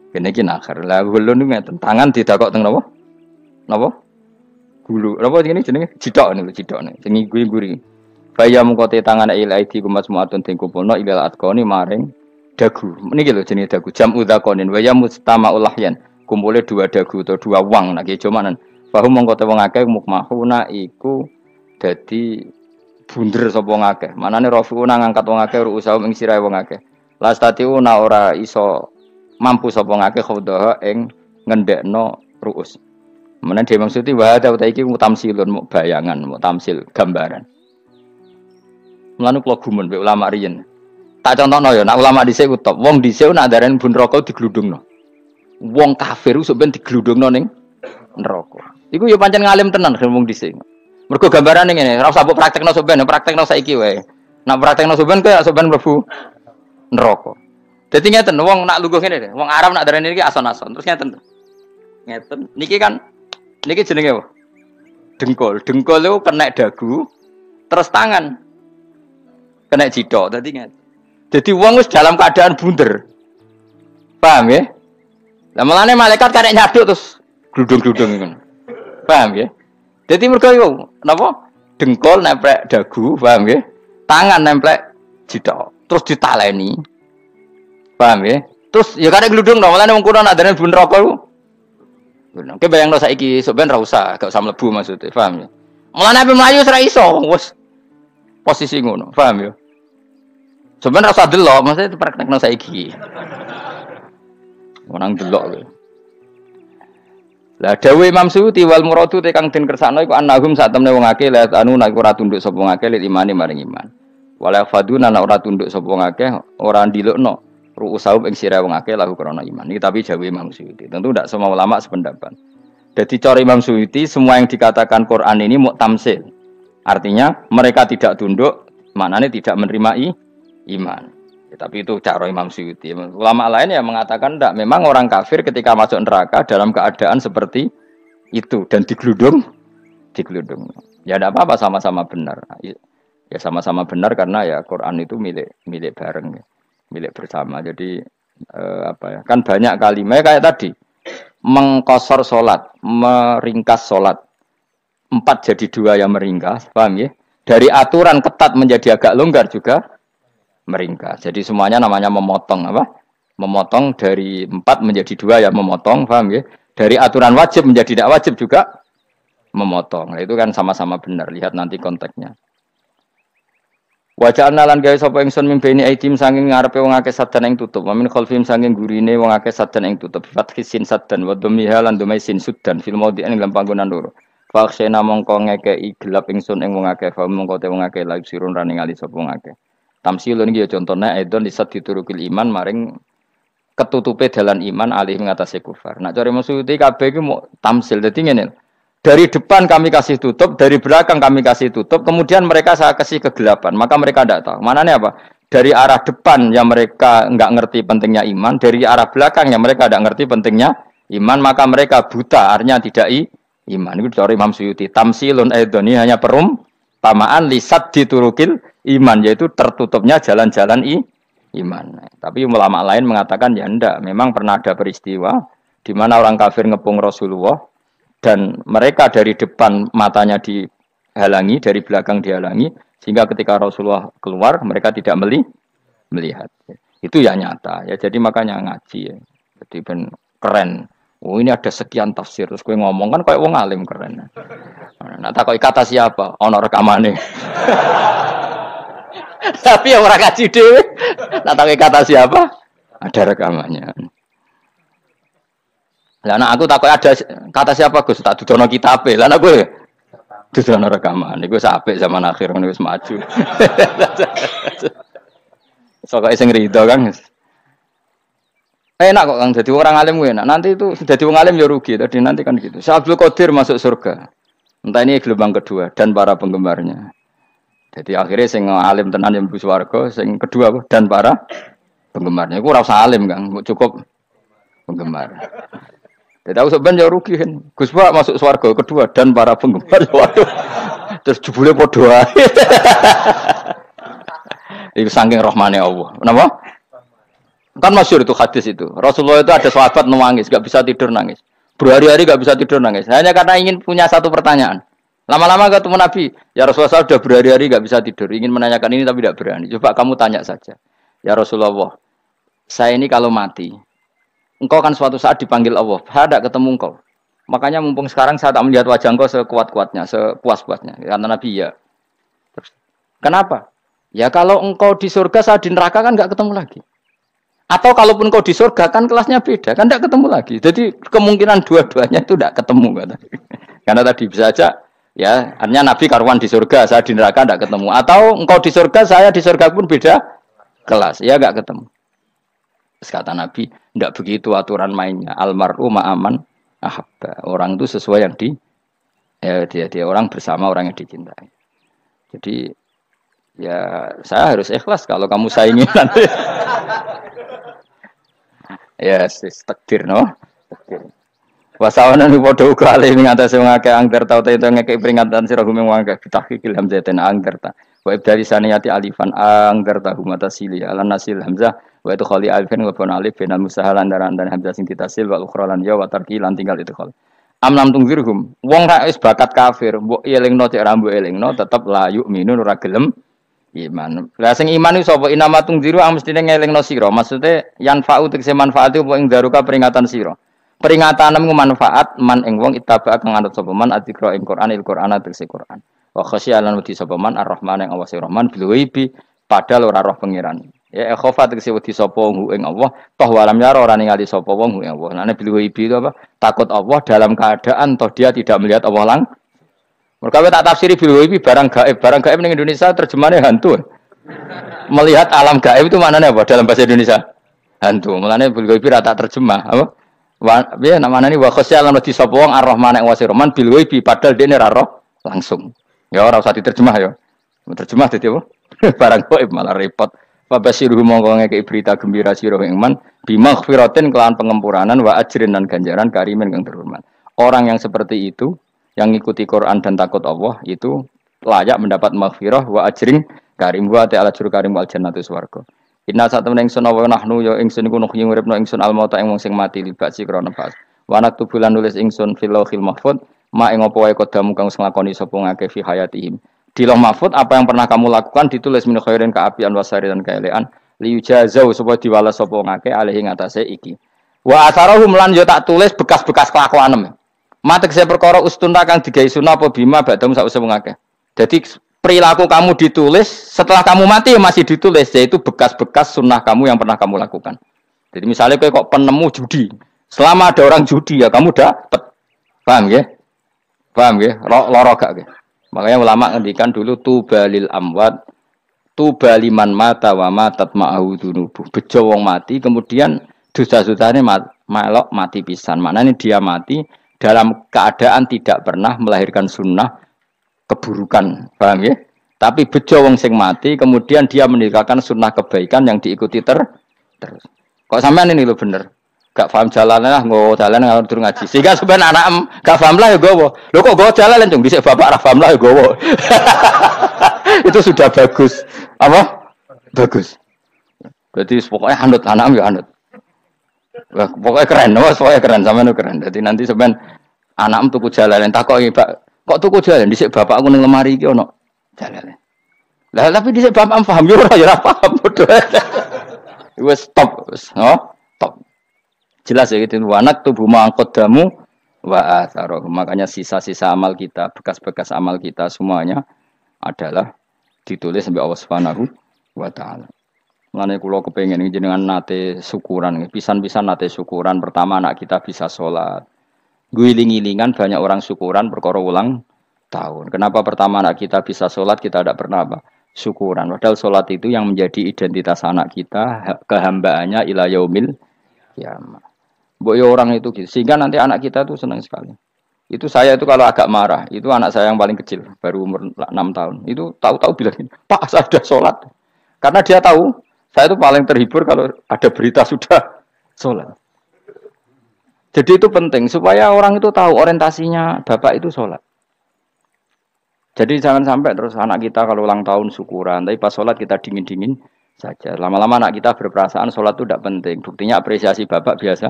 kene ki nakher lah gulu niku ngeten tangan kok teng napa napa gulu napa ini cido nih lo jidok nih jenis guri-guri Bayam kote tangan ila aidi kumas muatun tingkupulno ilal adkoni maring dagu. ini gitu jenis dagu. Jam udzakonin wayamu ya mustama'ul lahyan. Kumpule dua dagu atau dua wang nek ijo manan. Fahu mongko te wong akeh iku jadi bunder sobongake. Mana nih Manane rafiuna ngangkat wong akeh ruusa ing sirahe wong ora iso mampu sobongake, kau akeh eng ing ngendekno ruus. Mana dia maksudnya wahada utai iki mutamsilun mu bayangan, mutamsil gambaran. Melanu kalau gumun, ulama rian tak no ya nak ulama di sini utop. wong di sini nak darani bun rokok di geludung no. wong kafir usuk ben no neng neraka iku ya pancen ngalim tenan wong sini. mergo gambaran neng ini, rasa ora praktek no praktekno praktek No saiki wae nak praktekno soben kowe soben mlebu neraka dadi ngeten wong nak ini deh, wong Arab nak darah ini ason-ason terus ngeten ngeten niki kan niki jenenge wo, dengkol dengkol itu kena dagu terus tangan kena jidok tadi ngeten jadi uangus wis dalam keadaan bunder. Paham ya? Lah melane malaikat karek nyaduk terus gludung-gludung itu, Paham ya? Jadi mereka itu kenapa Dengkol nempel dagu, paham ya? Tangan nempel jidok, terus ditaleni. Paham ya? Terus ya karek gludung dong melane mengkuno kuno nak dene apa rokok iku. Benar. Oke, bayang dosa iki so ra usah, gak usah mlebu maksudnya, paham ya? Malah nabi melayu serai iso, wis posisi ngono, paham ya? Sebenarnya rasa delok, maksudnya itu praktek no saiki. Menang delok Lah dawuh Imam Suyuti wal muradu te kang den kersakno iku annahum sak temne wong akeh lihat anu nek ora tunduk sapa wong akeh lil imani maring iman. Wala faduna nek ora tunduk sapa wong akeh ora ndilukno ruusahum ing sira wong akeh lahu krana iman. Iki tapi dawuh Imam Suyuti. Tentu ndak semua ulama sependapat. Jadi cara Imam Suyuti semua yang dikatakan Quran ini muktamsil. Artinya mereka tidak tunduk, maknanya tidak menerima iman. Ya, tapi itu cara Imam Syuuti. Ulama lain yang mengatakan tidak. Memang orang kafir ketika masuk neraka dalam keadaan seperti itu dan digeludung, digeludung. Ya tidak apa-apa sama-sama benar. Ya sama-sama benar karena ya Quran itu milik milik bareng, ya. milik bersama. Jadi eh, apa ya? Kan banyak kalimat kayak tadi mengkosor solat, meringkas solat Empat jadi dua yang meringkas, paham ya? Dari aturan ketat menjadi agak longgar juga, meringkas. Jadi semuanya namanya memotong apa? Memotong dari empat menjadi dua ya memotong, paham ya? Dari aturan wajib menjadi tidak wajib juga memotong. Nah, itu kan sama-sama benar. Lihat nanti konteksnya. Wajah analan gawe sapa ingsun ini aitim sanging ngarepe wong akeh sadan ing tutup, wamin kholfim sanging gurine wong akeh sadan ing tutup. Fathisin sadan wa dhumiha lan dhumai sin sudan film maudi ing lampang gunan loro. Fakhsena mongko ngekeki gelap ingsun ing wong akeh, fa mongko te wong akeh lagi sirun ra ningali sapa wong akeh. Tamsilun ini ya contohnya aidon saat diturukil iman maring ketutupe dalan iman alih mengatasi kufar. Nak cari maksudnya kabeh itu mau tamsil jadi ngene. Dari depan kami kasih tutup, dari belakang kami kasih tutup, kemudian mereka saya kasih kegelapan, maka mereka tidak tahu. Mana nih apa? Dari arah depan yang mereka nggak ngerti pentingnya iman, dari arah belakang yang mereka tidak ngerti pentingnya iman, maka mereka buta, artinya tidak i, iman. Itu dari Imam Suyuti. Tamsilun edoni hanya perum, Tamaan lisat diturukil iman yaitu tertutupnya jalan-jalan i iman. Tapi ulama lain mengatakan ya ndak, memang pernah ada peristiwa di mana orang kafir ngepung Rasulullah dan mereka dari depan matanya dihalangi, dari belakang dihalangi sehingga ketika Rasulullah keluar mereka tidak meli melihat. Itu ya nyata ya. Jadi makanya ngaji ya. Jadi ben keren Oh ini ada sekian tafsir terus gue ngomong kan kayak wong alim keren. Nah tak kata siapa? Ono rekamane. Tapi yang orang kaji dhewe. Nah tak kata siapa? Ada rekamannya. Lah anak aku takut ada kata siapa Gus tak dudono kitabe. Lah anak gue dudono rekaman. Iku sampe zaman akhir ngene wis maju. Sokoke sing rido kan. Enak kok Kang jadi orang alim gue enak. Nanti itu jadi orang alim ya rugi tadi nanti kan gitu. si Abdul Qadir masuk surga. Entah ini gelombang kedua dan para penggemarnya. Jadi akhirnya sing alim tenan yang warga sing kedua dan para penggemarnya. Gue rasa alim Kang, cukup penggemar. Jadi aku sebenarnya ya rugi kan. Gus Pak masuk surga kedua dan para penggemar. Ya, waduh. Terus jebule padha Iku saking rahmane Allah. Kenapa? Kan masyur itu hadis itu. Rasulullah itu ada sahabat nangis, gak bisa tidur nangis. Berhari-hari gak bisa tidur nangis. Hanya karena ingin punya satu pertanyaan. Lama-lama ketemu Nabi, ya Rasulullah sudah berhari-hari gak bisa tidur. Ingin menanyakan ini tapi tidak berani. Coba kamu tanya saja. Ya Rasulullah, saya ini kalau mati, engkau kan suatu saat dipanggil Allah. Saya tidak ketemu engkau. Makanya mumpung sekarang saya tak melihat wajah engkau sekuat-kuatnya, sepuas puasnya Karena Nabi ya. kenapa? Ya kalau engkau di surga, saya di neraka kan gak ketemu lagi. Atau kalaupun kau di surga kan kelasnya beda, kan tidak ketemu lagi. Jadi kemungkinan dua-duanya itu tidak ketemu kata. Karena tadi bisa aja ya, artinya Nabi karuan di surga, saya di neraka tidak ketemu. Atau engkau di surga, saya di surga pun beda kelas, ya nggak ketemu. Terus kata Nabi, tidak begitu aturan mainnya. Almaru ma'aman ahabba. Orang itu sesuai yang di ya, dia dia orang bersama orang yang dicintai. Jadi Ya saya harus ikhlas kalau kamu saingin nanti. ya sis takdir no. Takdir. Wasawana nu padha uga ale ing atase wong akeh angger tau tau ngekek peringatan sira gume wong akeh kita kikil hamzah ten angger ta. Wa ibdari saniyati alifan angger ta humata sili ala nasil hamzah wa itu khali alifan wa pun alif bin musahalan daran dan hamzah sing ditasil wa ukhra lan ya wa tarki lan tinggal itu khali. Am lam tungzirhum wong ra bakat kafir mbok elingno cek rambu elingno tetep layu minun ora gelem iman. Lah sing iman inamatung sapa inama tung diru ang ah, mestine ngelingno sira. Maksude yan fa'u tegese manfaat apa ing daruka peringatan sira. Peringatan iku manfaat man ing wong ittaba kang anut sapa man adzikra ing Quran il Quran ah, tegese Quran. Wa khasya lan wedi sapa man ar-Rahman ing Allah Rahman bil ghaibi padahal ora roh pangeran. Ya khofa tegese wedi sapa hu ing Allah, toh walam yara ora ningali sapa wong hu ing Allah. Nah bil ghaibi itu apa? Takut Allah dalam keadaan toh dia tidak melihat Allah langsung mereka tak tafsiri bil ghaibi barang gaib, barang gaib ning Indonesia terjemahannya hantu. Melihat alam gaib itu maknanya apa dalam bahasa Indonesia? Hantu. Mulane bil ghaibi rata terjemah, apa? Wa ya namanya ini wa khosya alam di sapa wong ar-rahman wa sirman bil ghaibi padahal dene ra roh langsung. Ya ora usah diterjemah ya. Terjemah dadi apa? barang gaib malah repot. Fabasiruhu mongko ke berita gembira sira ing man bimaghfiratin kelawan pengempuranan wa ajrin dan ganjaran karimin kang terhormat. Orang yang seperti itu yang ngikuti Quran dan takut Allah itu layak mendapat maghfirah wa ajrin karim wa ta'ala juru karim wal jannatu swarga. Inna saat temen ingsun awa nahnu ya ingsun iku nuhyi nguripno ingsun al mauta ing wong sing mati libasi krana bas. Wa nak tubulan nulis ingsun fil lauhil mahfud ma ing apa wae kodamu kang sing lakoni sapa ngake fi hayatihim. Di lauh mahfud apa yang pernah kamu lakukan ditulis min khairin kaapian wasari dan kaelean liyujazau supaya diwala sapa ngake alih ing atase iki. Wa asarohum lan yo ya tak tulis bekas-bekas kelakuanem. Matek saya perkara ustunta kang tiga sunnah apa bima badam sak usah mengake. Jadi perilaku kamu ditulis setelah kamu mati ya masih ditulis yaitu bekas-bekas sunnah kamu yang pernah kamu lakukan. Jadi misalnya kau kok penemu judi, selama ada orang judi ya kamu dapat, paham ya? Paham ya? Loro gak ya? Makanya ulama ngendikan dulu tubalil amwat, baliman mata wa matat ma'ahu dunubu. Bejo mati kemudian dosa-dosane malok mati pisan. Mana ini dia mati, dalam keadaan tidak pernah melahirkan sunnah keburukan, paham ya? Tapi bejo wong sing mati, kemudian dia meninggalkan sunnah kebaikan yang diikuti ter terus. Kok sampean ini lo bener? Gak paham jalan lah, nggak jalan nggak turun ngaji. Sehingga sebenarnya anak em gak paham lah ya gue, lo kok gue jalan lencung bisa bapak arah paham lah ya gue. Itu sudah bagus, apa? Bagus. Berarti pokoknya anut anak em ya anut. Lah pokoknya keren, wah pokoknya keren sama keren. Jadi nanti sampean anakmu tuku jalalan kok Pak, kok tuku jalan dhisik bapakku ning lemari iki ono jalan. Lah tapi dhisik bapak paham yo ora ya paham bodoh. Wes stop, wes no, stop. Jelas ya gitu. Wanak tubuh angkot damu wa atharoh. Makanya sisa-sisa amal kita, bekas-bekas amal kita semuanya adalah ditulis sampai Allah Subhanahu wa taala. Mengenai kulo kepengen jenengan nate syukuran, pisan-pisan nate syukuran. Pertama anak kita bisa sholat. guling gulingan banyak orang syukuran berkoro ulang tahun. Kenapa pertama anak kita bisa sholat kita tidak pernah apa? Syukuran. Padahal sholat itu yang menjadi identitas anak kita, kehambaannya ilah yaumil Ya, Mbok ya orang itu gitu. Sehingga nanti anak kita tuh senang sekali. Itu saya itu kalau agak marah, itu anak saya yang paling kecil, baru umur 6 tahun. Itu tahu-tahu bilang, "Pak, saya sudah sholat." Karena dia tahu saya itu paling terhibur kalau ada berita sudah sholat. Jadi itu penting supaya orang itu tahu orientasinya bapak itu sholat. Jadi jangan sampai terus anak kita kalau ulang tahun syukuran, tapi pas sholat kita dingin-dingin saja. Lama-lama anak kita berperasaan sholat itu tidak penting. Buktinya apresiasi bapak biasa,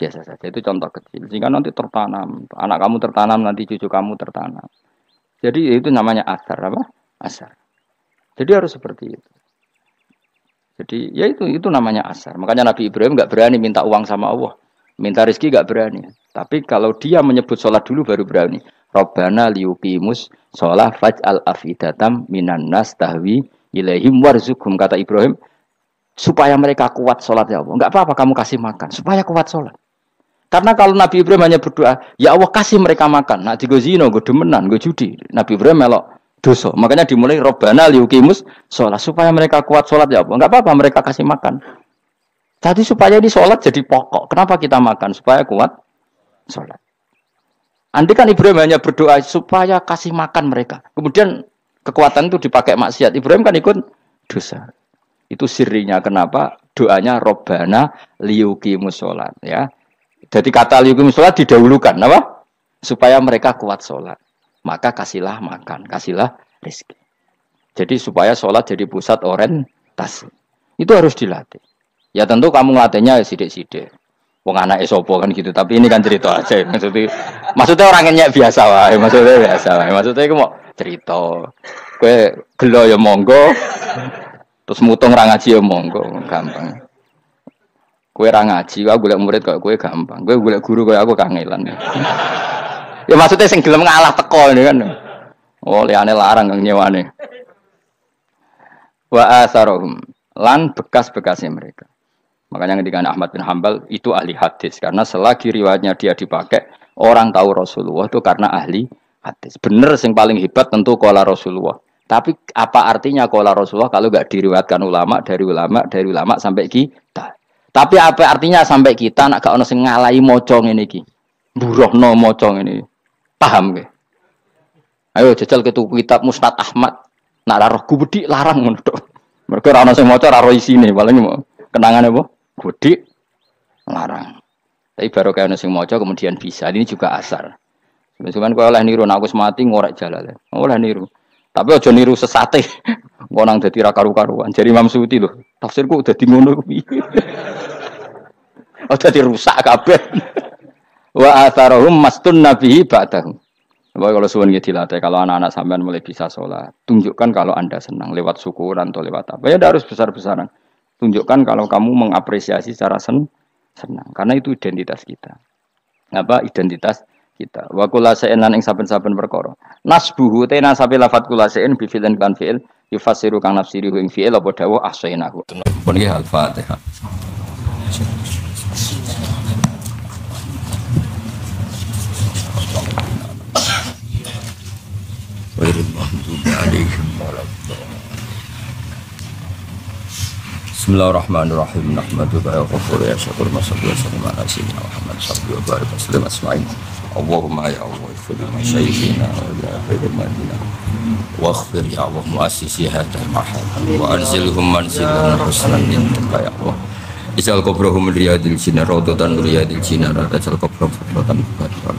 biasa saja. Itu contoh kecil. Sehingga nanti tertanam. Anak kamu tertanam, nanti cucu kamu tertanam. Jadi itu namanya asar apa? Asar. Jadi harus seperti itu. Jadi ya itu itu namanya asar. Makanya Nabi Ibrahim nggak berani minta uang sama Allah, minta rezeki nggak berani. Tapi kalau dia menyebut sholat dulu baru berani. Robbana liyukimus sholat faj'al afidatam minan nas tahwi ilaihim warzukum kata Ibrahim supaya mereka kuat sholat ya Allah. Nggak apa-apa kamu kasih makan supaya kuat sholat. Karena kalau Nabi Ibrahim hanya berdoa, ya Allah kasih mereka makan. Nah, gue zino, gue demenan, gue judi. Nabi Ibrahim melok dosa. Makanya dimulai robana liukimus sholat supaya mereka kuat sholat ya apa? Enggak apa-apa mereka kasih makan. Tadi supaya di sholat jadi pokok. Kenapa kita makan supaya kuat sholat? Andai kan Ibrahim hanya berdoa supaya kasih makan mereka. Kemudian kekuatan itu dipakai maksiat. Ibrahim kan ikut dosa. Itu sirinya kenapa doanya robana liukimus sholat ya. Jadi kata liukimus sholat didahulukan, apa? Supaya mereka kuat sholat maka kasihlah makan, kasihlah rezeki. Jadi supaya sholat jadi pusat orientasi. Itu harus dilatih. Ya tentu kamu ngelatihnya ya sidik-sidik. Wong anak esopo kan gitu, tapi ini kan cerita aja. Maksudnya, maksudnya orangnya biasa lah maksudnya biasa lah. Maksudnya aku mau cerita. Kue gelo ya monggo, terus mutung rangaci ya monggo, gampang. Kue rangaji, aku boleh murid kayak kue gampang. Kue boleh guru kayak aku kangelan ya maksudnya sing gelem ngalah teko ini kan. Oh, liane larang kang nyewane. Wa asarohum lan bekas-bekasnya mereka. Makanya ketika Ahmad bin Hambal itu ahli hadis karena selagi riwayatnya dia dipakai orang tahu Rasulullah itu karena ahli hadis. Bener sing paling hebat tentu kola Rasulullah. Tapi apa artinya kola Rasulullah kalau nggak diriwayatkan ulama dari ulama dari ulama sampai kita. Tapi apa artinya sampai kita nak gak ono sing ngalahi mocong ini ki. Buruh no mocong ini. Paham ke? Ayo jajal ketu kitab Musnad Ahmad. Nak roh gubedi larang ngono tok. Mergo ora ono sing maca ora isine, paling kenangane apa? Gubedi larang. Tapi baru kayak nasi maca kemudian bisa. Ini juga asar. Cuman kau oleh niru, nah aku semati ngorek jalan. Oleh niru. Tapi ojo niru sesate. Ngonang dadi ra karu-karuan. Jadi Imam Suyuti loh, tafsirku udah ngono kuwi. Ojo dirusak kabeh wa atharohum mastun nabihi ba'dahum. Bahwa kalau suwun gitu teh, kalau anak-anak sampean mulai bisa sholat, tunjukkan kalau anda senang lewat syukuran atau lewat apa. Ya harus besar-besaran. Tunjukkan kalau kamu mengapresiasi secara sen senang, karena itu identitas kita. Apa identitas kita? Wa kulasein lan ing saben-saben perkara. Nasbuhu te nasabe lafat kulasein bi dan kan yufasiru kang nafsiru ing fi'il apa dawuh ahsainahu. Pun nggih al-Fatihah. Wairul maghdubi alaihim Bismillahirrahmanirrahim. Nahmaduka ya ghafur ya syakur masuk ya syakur ma'ala sayyidina Muhammad sabbi wa barik aslim asma'in. Allahumma ya Allah ikhfir masyayikhina wa ya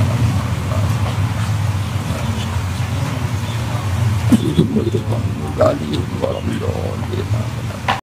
hidup berdepan kali warahmatullahi wabarakatuh